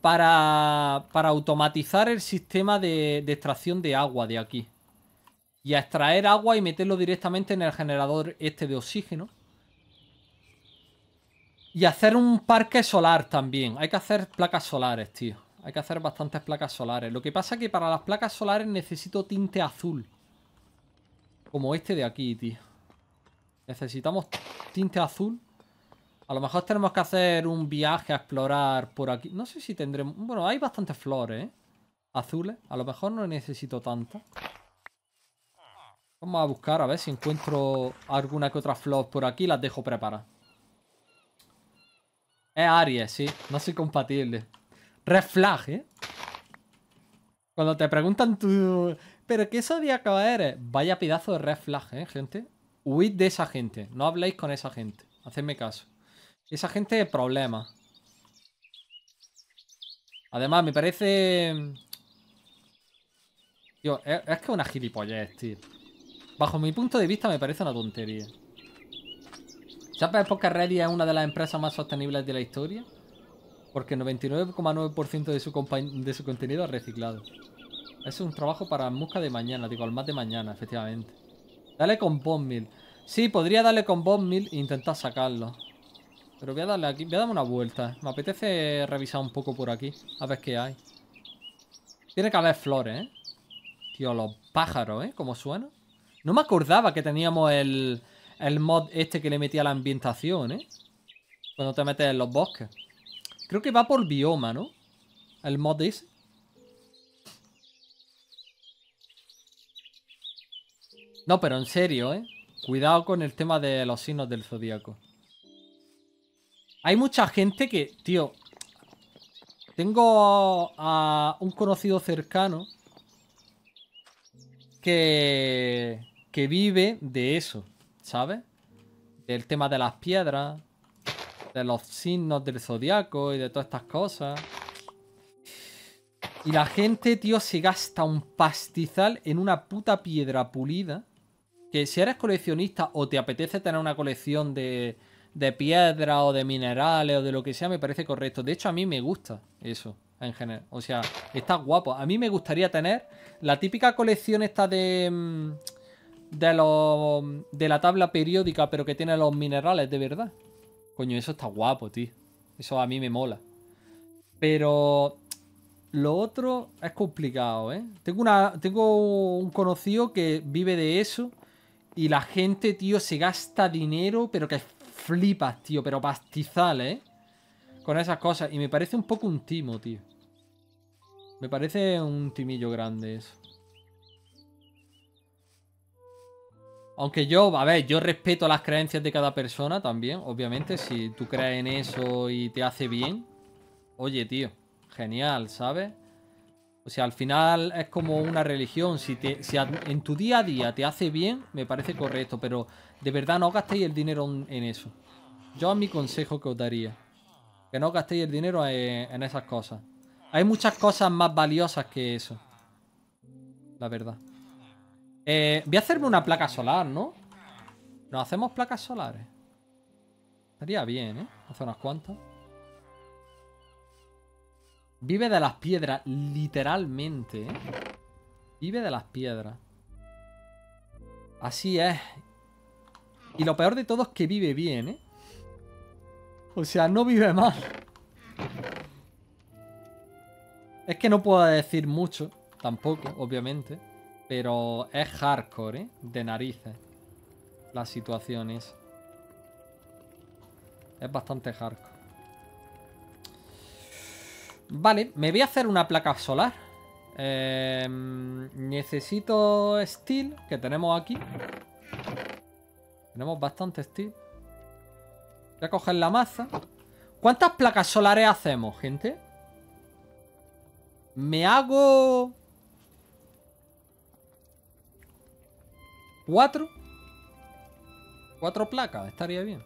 para, para automatizar el sistema de, de extracción de agua de aquí. Y a extraer agua y meterlo directamente en el generador este de oxígeno. Y hacer un parque solar también. Hay que hacer placas solares, tío. Hay que hacer bastantes placas solares. Lo que pasa es que para las placas solares necesito tinte azul. Como este de aquí, tío. Necesitamos tinte azul. A lo mejor tenemos que hacer un viaje a explorar por aquí. No sé si tendremos... Bueno, hay bastantes flores, ¿eh? Azules. A lo mejor no necesito tantas. Vamos a buscar a ver si encuentro alguna que otra flor por aquí. Las dejo preparadas. Es Aries, sí. No soy compatible. Red flag, ¿eh? Cuando te preguntan tú, ¿pero qué zodiaco acabar Vaya pedazo de red flag, ¿eh, gente? Huid de esa gente. No habléis con esa gente. Hacedme caso. Esa gente es problema. Además, me parece... E, es, que es una gilipollez, tío. Bajo mi punto de vista me parece una tontería. ¿Sabes por qué Reddit es una de las empresas más sostenibles de la historia? porque 99,9% de, su de su contenido es reciclado. Es un trabajo para Musca de mañana, digo, al más de mañana, efectivamente. Dale con bomb mill. Sí, podría darle con bomb mill e intentar sacarlo. Pero voy a darle aquí, voy a darme una vuelta. Me apetece revisar un poco por aquí, a ver qué hay. Tiene que haber flores, ¿eh? Tío, los pájaros, ¿eh? Como suena. No me acordaba que teníamos el, el mod este que le metía la ambientación, ¿eh? Cuando te metes en los bosques. Creo que va por bioma, ¿no? El mod ese. No, pero en serio, ¿eh? Cuidado con el tema de los signos del zodiaco. Hay mucha gente que, tío... Tengo a un conocido cercano que, que vive de eso, ¿sabes? Del tema de las piedras, de los signos del zodiaco y de todas estas cosas. Y la gente, tío, se gasta un pastizal en una puta piedra pulida. Que si eres coleccionista o te apetece tener una colección de, de piedra o de minerales o de lo que sea, me parece correcto. De hecho, a mí me gusta eso en general. O sea, está guapo. A mí me gustaría tener la típica colección esta de... Mm, de, de la tabla periódica, pero que tiene los minerales, de verdad. Coño, eso está guapo, tío. Eso a mí me mola. Pero lo otro es complicado, ¿eh? Tengo, una, tengo un conocido que vive de eso y la gente, tío, se gasta dinero, pero que flipas, tío, pero pastizales, ¿eh? Con esas cosas. Y me parece un poco un timo, tío. Me parece un timillo grande eso. Aunque yo, a ver, yo respeto las creencias de cada persona también, obviamente. Si tú crees en eso y te hace bien, oye, tío, genial, ¿sabes? O sea, al final es como una religión. Si, en tu día a día te hace bien, me parece correcto. Pero de verdad no gastéis el dinero en eso. Yo a mi consejo que os daría. Que no gastéis el dinero en esas cosas. Hay muchas cosas más valiosas que eso. La verdad. Eh, voy a hacerme una placa solar, ¿no? Nos hacemos placas solares. Estaría bien, ¿eh? Hace unas cuantas. Vive de las piedras, literalmente. ¿eh? Vive de las piedras. Así es. Y lo peor de todo es que vive bien, ¿eh? O sea, no vive mal. Es que no puedo decir mucho, tampoco, obviamente. Pero es hardcore, ¿eh? De narices. La situación Es bastante hardcore. Vale, me voy a hacer una placa solar. Em, necesito steel, que tenemos aquí. Tenemos bastante steel. Voy a coger la masa. ¿Cuántas placas solares hacemos, gente? Me hago... ¿Cuatro? Cuatro placas, estaría bien.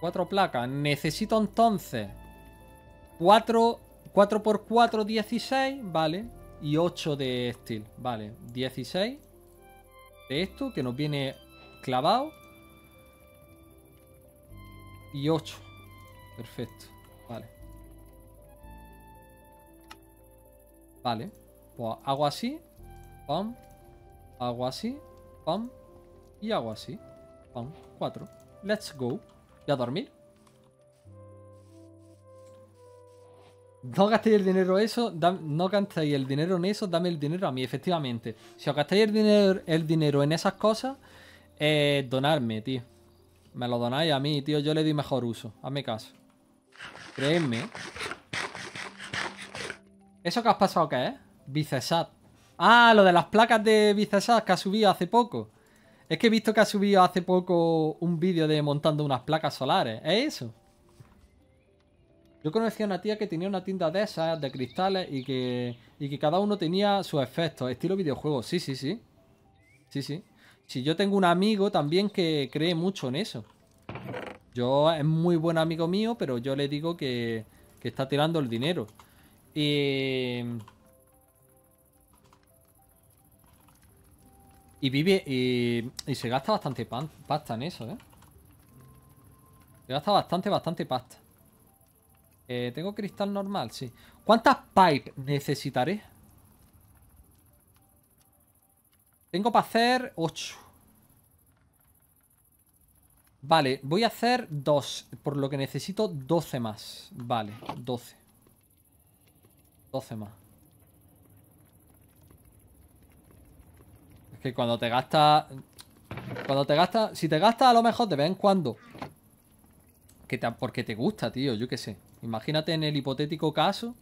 Cuatro placas. Necesito entonces... Cuatro... Cuatro por cuatro 16, vale. Y ocho de steel, vale. 16 de esto, que nos viene clavado. Y 8. Perfecto, vale. Vale. Pues hago así pam, hago así, pam, y hago así, pam, cuatro. Let's go. ya dormir? No gastéis el dinero eso, no gastéis el dinero en eso, dame el dinero a mí, efectivamente. Si os gastáis el dinero, el dinero en esas cosas, eh, donadme, tío. Me lo donáis a mí, tío, yo le di mejor uso, hazme caso. Créeme. ¿Eso que has pasado qué es? Bicesat. Ah, lo de las placas de Vicesas que ha subido hace poco. Es que he visto que ha subido hace poco un vídeo de montando unas placas solares. ¿Es eso? Yo conocí a una tía que tenía una tienda de esas, de cristales, y que, y que cada uno tenía sus efectos, estilo videojuego. Sí, sí, sí. Sí, sí. Si yo tengo un amigo también que cree mucho en eso. Yo es muy buen amigo mío, pero yo le digo que, que está tirando el dinero. Y... Y vive. Y, se gasta bastante pasta en eso, ¿eh? Se gasta bastante, bastante pasta. Eh, ¿Tengo cristal normal? Sí. ¿Cuántas pipes necesitaré? Tengo para hacer 8. Vale, voy a hacer 2. Por lo que necesito 12 más. Vale, 12. 12 más. Que cuando te gasta Cuando te gasta Si te gasta a lo mejor de vez en cuando. Que porque te gusta, tío, yo qué sé. Imagínate en el hipotético caso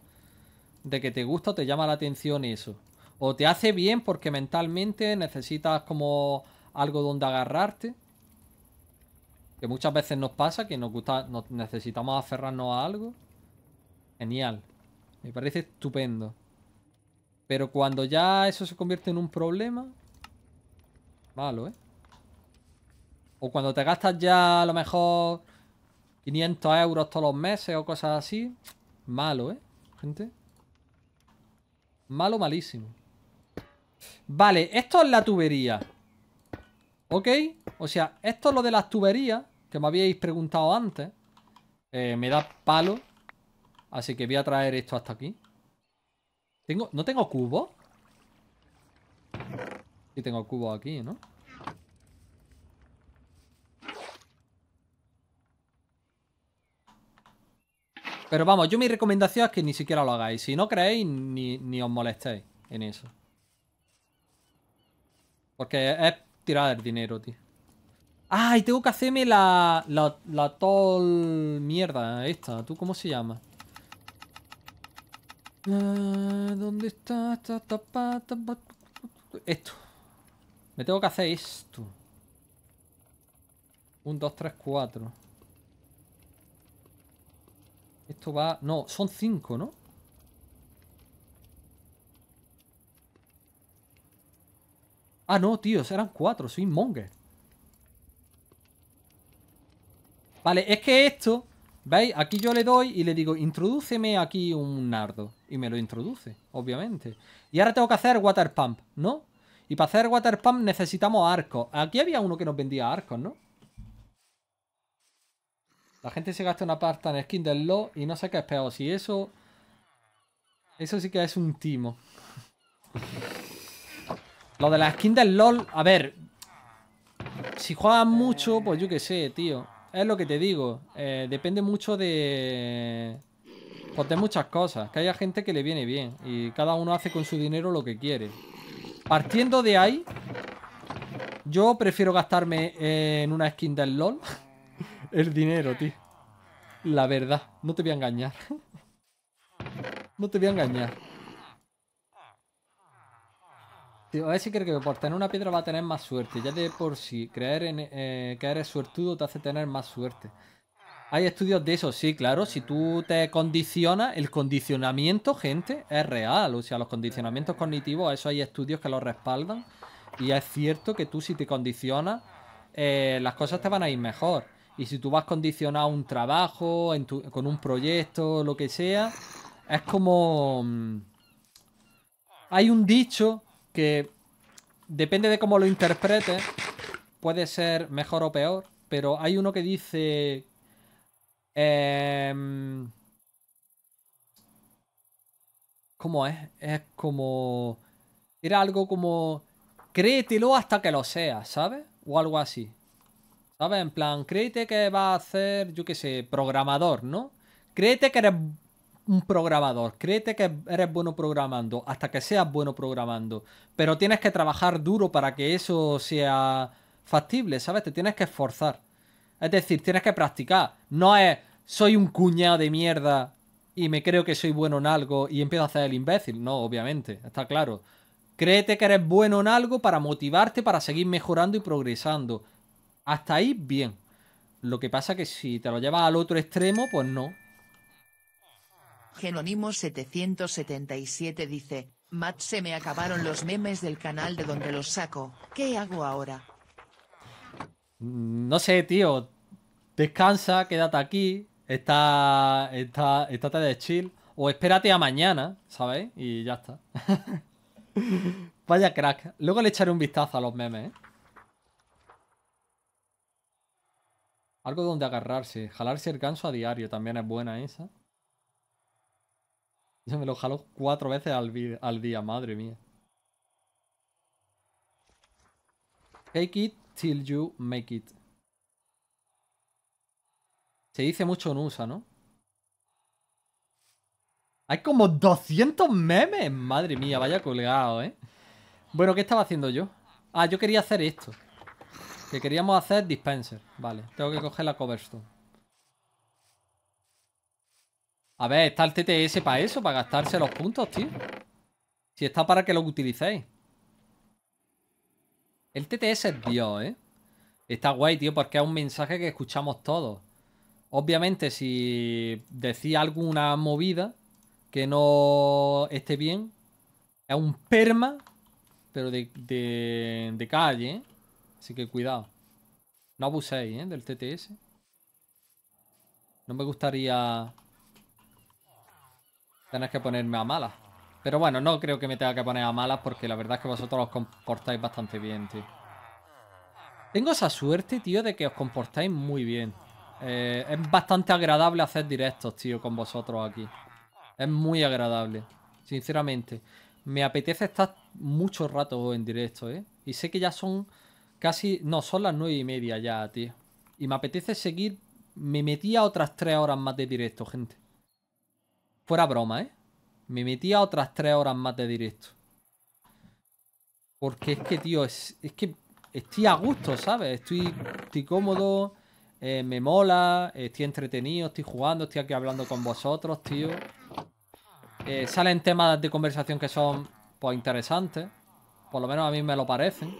de que te gusta o te llama la atención eso. O te hace bien porque mentalmente necesitas como algo donde agarrarte. Que muchas veces nos pasa que nos gusta, necesitamos aferrarnos a algo. Genial. Me parece estupendo. Pero cuando ya eso se convierte en un problema, Malo, ¿eh? O cuando te gastas ya a lo mejor 500 euros todos los meses o cosas así. Malo, ¿eh? Gente. Malo, malísimo. Vale, esto es la tubería. ¿Ok? O sea, esto es lo de las tuberías que me habíais preguntado antes. Eh, me da palo. Así que voy a traer esto hasta aquí. ¿Tengo, ¿No tengo cubo? Y tengo cubo aquí, ¿no? Pero vamos, yo mi recomendación es que ni siquiera lo hagáis. Si no creéis, ni, os molestéis en eso. Porque es tirar el dinero, tío. Ay, tengo que hacerme la, la, la tol mierda esta. ¿Tú cómo se llama? Eh, ¿Dónde está? Esto. Me tengo que hacer esto. Un, 2, 3, 4. Esto va... No, son cinco, ¿no? Ah, no, tío, eran cuatro Soy monger. Vale, es que esto... ¿Veis? Aquí yo le doy y le digo, introdúceme aquí un nardo. Y me lo introduce, obviamente. Y ahora tengo que hacer water pump, ¿no? Y para hacer waterpump necesitamos arcos. Aquí había uno que nos vendía arcos, ¿no? La gente se gasta una pasta en skin del LoL y no sé qué es peor. Si eso... Eso sí que es un timo. Lo de la skin del LOL, a ver. Si juegas mucho, pues yo qué sé, tío. Es lo que te digo. Eh, depende mucho de. Pues de muchas cosas. Que haya gente que le viene bien. Y cada uno hace con su dinero lo que quiere. Partiendo de ahí, yo prefiero gastarme eh, en una skin del LOL el dinero, tío. La verdad, no te voy a engañar. No te voy a engañar. a ver si creo que por tener una piedra va a tener más suerte. Ya de por sí, creer en eh, que eres suertudo te hace tener más suerte. Hay estudios de eso, sí, claro. Si tú te condicionas, el condicionamiento, gente, es real. O sea, los condicionamientos cognitivos, eso hay estudios que lo respaldan. Y es cierto que tú si te condicionas, eh, las cosas te van a ir mejor. Y si tú vas condicionado a un trabajo, con un proyecto, lo que sea, es como... Mm, hay un dicho que depende de cómo lo interpretes, puede ser mejor o peor, pero hay uno que dice Em, ¿Cómo es? Es como... Era algo como... Créetelo hasta que lo seas, ¿sabes? O algo así. ¿Sabes? En plan, créete que vas a ser, yo qué sé, programador, ¿no? Créete que eres un programador, créete que eres bueno programando, hasta que seas bueno programando. Pero tienes que trabajar duro para que eso sea factible, ¿sabes? Te tienes que esforzar. Es decir, tienes que practicar. No es soy un cuñado de mierda y me creo que soy bueno en algo y empiezo a hacer el imbécil. No, obviamente, está claro. Créete que eres bueno en algo para motivarte, para seguir mejorando y progresando. Hasta ahí, bien. Lo que pasa que si te lo llevas al otro extremo, pues no. Genónimo 777 dice, Matt se me acabaron los memes del canal de donde los saco. ¿Qué hago ahora? No sé, tío descansa, quédate aquí, está, está, estate de chill, o espérate a mañana, ¿sabéis? Y ya está. Vaya crack. Luego le echaré un vistazo a los memes, ¿eh? Algo donde agarrarse. Jalarse el ganso a diario también es buena esa. Yo me lo jalo cuatro veces al, al día, madre mía. Take it till you make it. Se dice mucho en USA, ¿no? Hay como 200 memes. Madre mía, vaya colgado, ¿eh? Bueno, ¿qué estaba haciendo yo? Ah, yo quería hacer esto. Que queríamos hacer dispenser. Vale, tengo que coger la coverstone. A ver, está el TTS para eso, para gastarse los puntos, tío. Si está para que lo utilicéis. El TTS es Dios, ¿eh? Está guay, tío, porque es un mensaje que escuchamos todos. Obviamente, si decía alguna movida que no esté bien, es un perma, pero de, calle, ¿eh? Así que cuidado. No abuséis, ¿eh? Del TTS. No me gustaría tener que ponerme a malas. Pero bueno, no creo que me tenga que poner a malas porque la verdad es que vosotros os comportáis bastante bien, tío. Tengo esa suerte, tío, de que os comportáis muy bien. Eh, es bastante agradable hacer directos, tío, con vosotros aquí. Es muy agradable, sinceramente. Me apetece estar mucho rato en directo, ¿eh? Y sé que ya son casi... No, son las nueve y media ya, tío. Y me apetece seguir... Me metí a otras tres horas más de directo, gente. Fuera broma, ¿eh? Me a otras tres horas más de directo. Porque es que, tío, es, que estoy a gusto, ¿sabes? Estoy, estoy cómodo eh, me mola, estoy entretenido, estoy jugando, estoy aquí hablando con vosotros, tío. Eh, salen temas de conversación que son, pues, interesantes. Por lo menos a mí me lo parecen.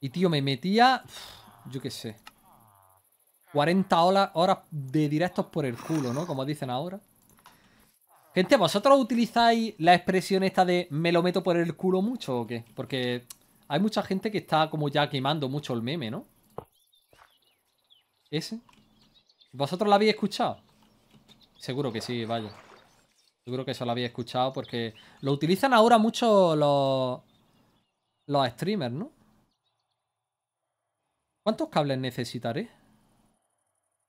Y, tío, me metía, yo qué sé, 40 horas, horas de directos por el culo, ¿no? Como dicen ahora. Gente, ¿vosotros utilizáis la expresión esta de me lo meto por el culo mucho o qué? Porque hay mucha gente que está como ya quemando mucho el meme, ¿no? ¿Ese? ¿Vosotros la habéis escuchado? Seguro que sí, vaya. Seguro que eso lo habéis escuchado porque lo utilizan ahora mucho los, los streamers, ¿no? ¿Cuántos cables necesitaré?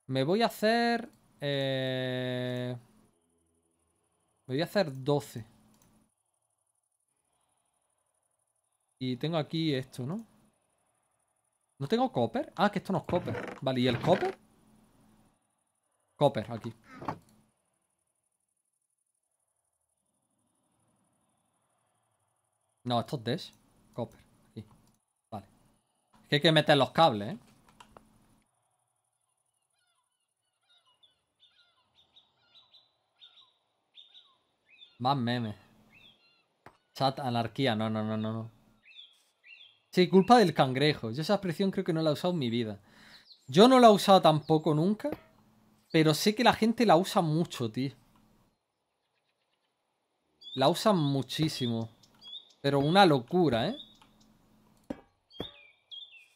Me voy a hacer... Eh, me voy a hacer 12. Y tengo aquí esto, ¿no? ¿No tengo copper? Ah, que esto no es copper. Vale, ¿y el copper? Copper, aquí. No, esto es Copper. Aquí. Vale. Es que hay que meter los cables, ¿eh? Más memes. Chat, anarquía. No, no, no, no, no. Sí, culpa del cangrejo. Yo esa expresión creo que no la he usado en mi vida. Yo no la he usado tampoco nunca, pero sé que la gente la usa mucho, tío. La usan muchísimo. Pero una locura, ¿eh?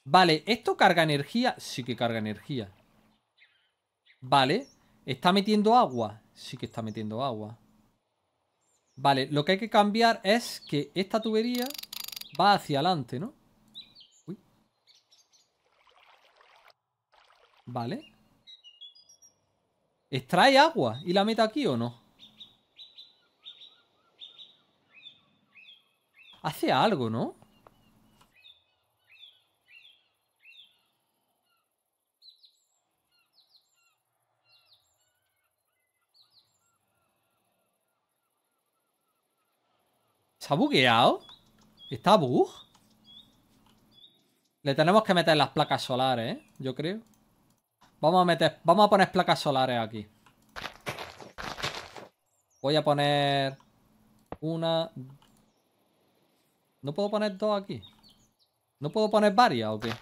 Vale, ¿esto carga energía? Sí que carga energía. Vale. ¿Está metiendo agua? Sí que está metiendo agua. Vale, lo que hay que cambiar es que esta tubería va hacia adelante, ¿no? Vale. ¿Extrae agua y la mete aquí o no? Hace algo, ¿no? ha bugueado? ¿Está bug? Le tenemos que meter las placas solares, ¿eh? Yo creo. Vamos a meter, vamos a poner placas solares aquí. Voy a poner una... ¿No puedo poner dos aquí? ¿No puedo poner varias o qué?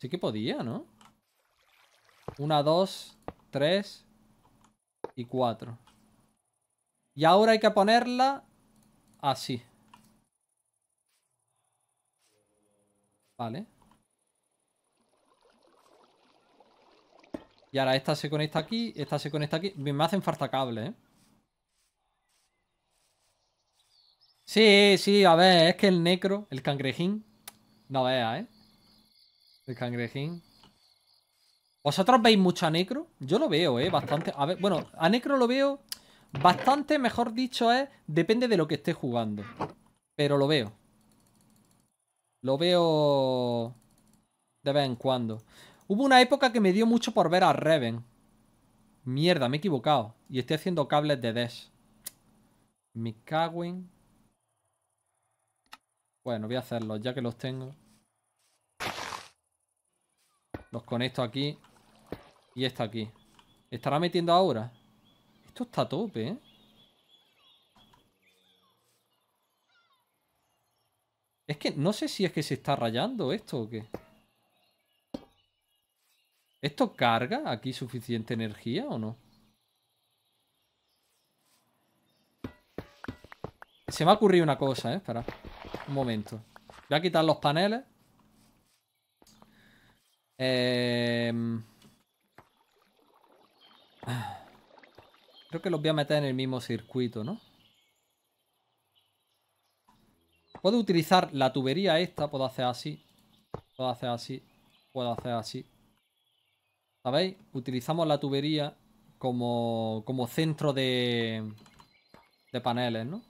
Sí que podía, ¿no? Una, dos, tres y cuatro. Y ahora hay que ponerla así. Vale. Y ahora esta se conecta aquí, esta se conecta aquí. Me hacen falta cables, ¿eh? Sí, sí, a ver, es que el necro, el cangrejín, no vea, ¿eh? El cangrejín. ¿Vosotros veis mucho a necro? Yo lo veo, ¿eh? Bastante. A ver, bueno, a necro lo veo bastante, mejor dicho, es. Depende de lo que esté jugando. Pero lo veo. Lo veo de vez en cuando. Hubo una época que me dio mucho por ver a Reven. Mierda, me he equivocado. Y estoy haciendo cables de Des. mi Bueno, voy a hacerlos ya que los tengo. Los conecto aquí. Y esto aquí. ¿Estará metiendo ahora? Esto está tope, ¿eh? Es que no sé si es que se está rayando esto o qué. ¿Esto carga aquí suficiente energía o no? Se me ha ocurrido una cosa, ¿eh? Espera. Un momento. Voy a quitar los paneles. Em, creo que los voy a meter en el mismo circuito, ¿no? Puedo utilizar la tubería esta. Puedo hacer así. Puedo hacer así. Puedo hacer así. ¿Sabéis? Utilizamos la tubería como, como centro de, de paneles, ¿no?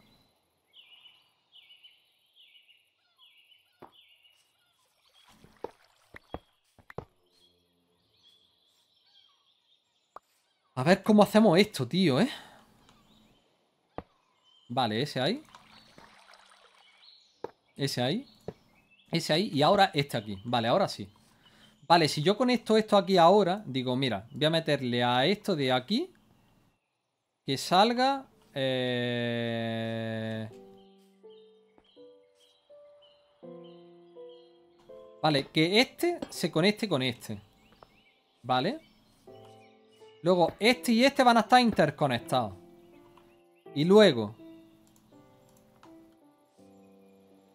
A ver cómo hacemos esto, tío, ¿eh? Vale, ese ahí. Ese ahí. Ese ahí. Y ahora este aquí. Vale, ahora sí. Vale, si yo conecto esto aquí ahora, digo, mira, voy a meterle a esto de aquí que salga... Eh, vale, que este se conecte con este. ¿Vale? Luego, este y este van a estar interconectados. Y luego...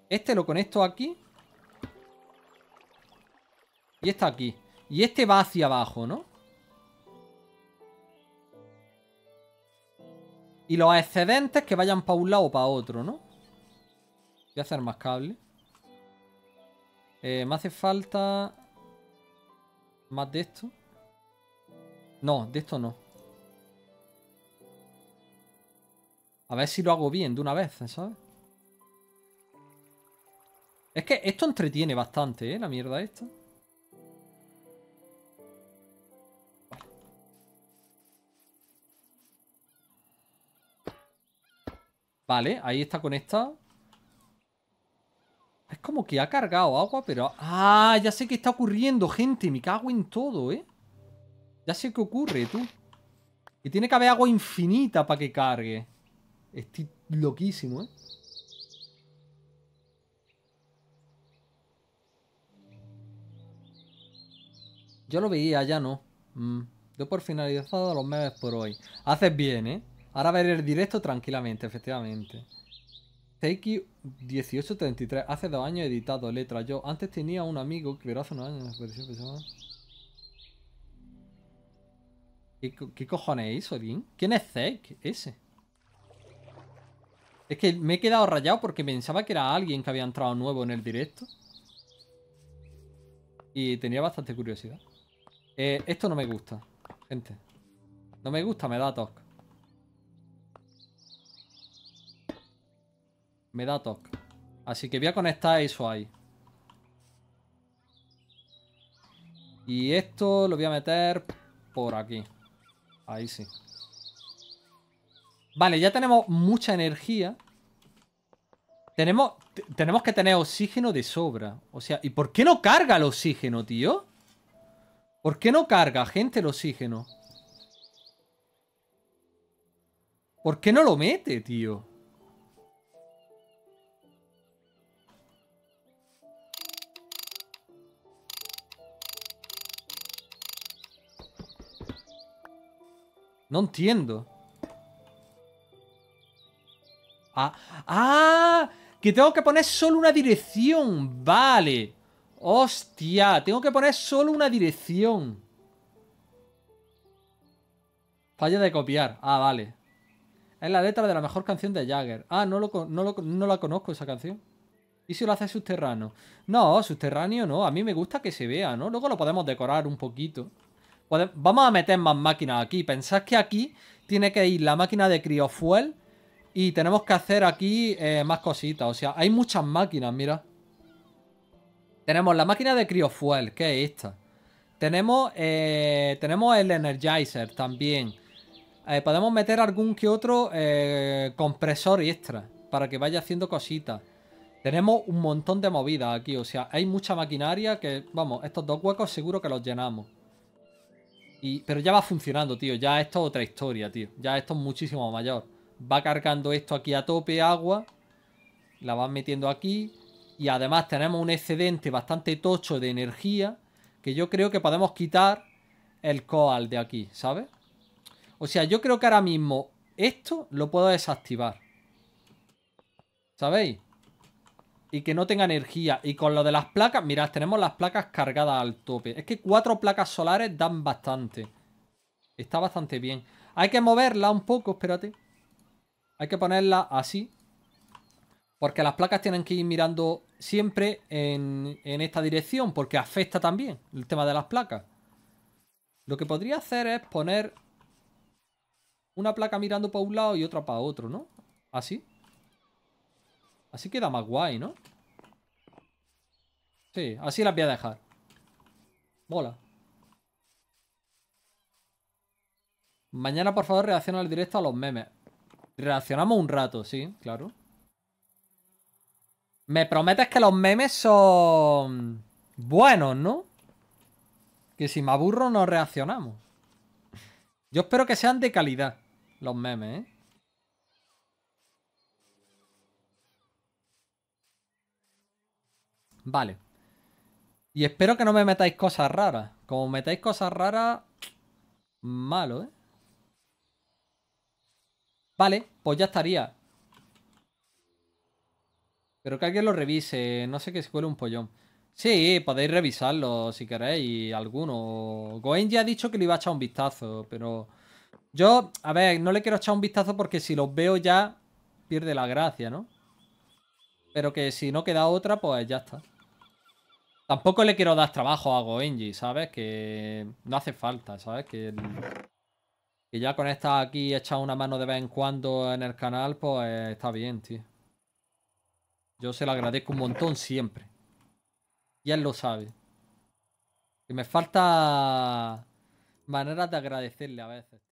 Este lo conecto aquí y está aquí. Y este va hacia abajo, ¿no? Y los excedentes que vayan para un lado o para otro, ¿no? Voy a hacer más cable. Eh, me hace falta... Más de esto. No, de esto no. A ver si lo hago bien de una vez, ¿sabes? Es que esto entretiene bastante, ¿eh? La mierda esta. Vale, ahí está conectado. Es como que ha cargado agua, pero... ¡Ah! Ya sé qué está ocurriendo, gente. Me cago en todo, ¿eh? Ya sé qué ocurre, tú. Y tiene que haber agua infinita para que cargue. Estoy loquísimo, ¿eh? Yo lo veía, ya no. Mm, yo por finalizado los memes por hoy. Haces bien, ¿eh? Ahora veré el directo tranquilamente, efectivamente. Seiki 1833. Hace dos años he editado letra. Yo antes tenía un amigo que pero hace unos años ¿Qué, ¿Qué, cojones es eso, ¿Quién es Zeke? Ese. Es que me he quedado rayado porque pensaba que era alguien que había entrado nuevo en el directo. Y tenía bastante curiosidad. Eh, esto no me gusta, gente. No me gusta, me da tos. Me da toque. Así que voy a conectar eso ahí. Y esto lo voy a meter por aquí. Ahí sí. Vale, ya tenemos mucha energía. Tenemos, tenemos que tener oxígeno de sobra. O sea, ¿y por qué no carga el oxígeno, tío? ¿Por qué no carga, gente, el oxígeno? ¿Por qué no lo mete, tío? No entiendo. Ah, ¡Ah! Que tengo que poner solo una dirección. Vale. Hostia, tengo que poner solo una dirección. Falla de copiar. Ah, vale. Es la letra de la mejor canción de Jagger. Ah, no, lo, no, la conozco esa canción. ¿Y si lo hace subterráneo? No, subterráneo no. A mí me gusta que se vea, ¿no? Luego lo podemos decorar un poquito vamos a meter más máquinas aquí. Pensad que aquí tiene que ir la máquina de criofuel y tenemos que hacer aquí eh, más cositas. O sea, hay muchas máquinas, mira. Tenemos la máquina de criofuel, que es esta. Tenemos, eh, tenemos el energizer también. Eh, podemos meter algún que otro compresor extra para que vaya haciendo cositas. Tenemos un montón de movidas aquí, o sea, hay mucha maquinaria que, vamos, estos dos huecos seguro que los llenamos pero ya va funcionando, tío. Ya esto es otra historia, tío. Ya esto es muchísimo mayor. Va cargando esto aquí a tope, agua. La van metiendo aquí. Y además tenemos un excedente bastante tocho de energía. Que yo creo que podemos quitar el coal de aquí, ¿sabes? O sea, yo creo que ahora mismo esto lo puedo desactivar. ¿Sabéis? y que no tenga energía. Y con lo de las placas, mirad, tenemos las placas cargadas al tope. Es que cuatro placas solares dan bastante. Está bastante bien. Hay que moverla un poco, espérate. Hay que ponerla así. Porque las placas tienen que ir mirando siempre en, en esta dirección, porque afecta también el tema de las placas. Lo que podría hacer es poner una placa mirando para un lado y otra para otro, ¿no? Así. Así queda más guay, ¿no? Sí, así las voy a dejar. Mola. Mañana, por favor, reacciona el directo a los memes. Reaccionamos un rato, sí, claro. Me prometes que los memes son buenos, ¿no? Que si me aburro no reaccionamos. Yo espero que sean de calidad los memes, ¿eh? Vale. Y espero que no me metáis cosas raras. Como metáis cosas raras... Malo, ¿eh? Vale, pues ya estaría. Pero que alguien lo revise. No sé qué se cuele un pollón. Sí, podéis revisarlo si queréis, alguno. Goen ya ha dicho que le iba a echar un vistazo, pero... Yo, a ver, no le quiero echar un vistazo porque si los veo ya pierde la gracia, ¿no? Pero que si no queda otra, pues ya está. Tampoco le quiero dar trabajo a Goenji, ¿sabes? Que no hace falta, ¿sabes? Que, ya con esta aquí echa una mano de vez en cuando en el canal, pues está bien, tío. Yo se lo agradezco un montón siempre. Y él lo sabe. Y me falta maneras de agradecerle a veces.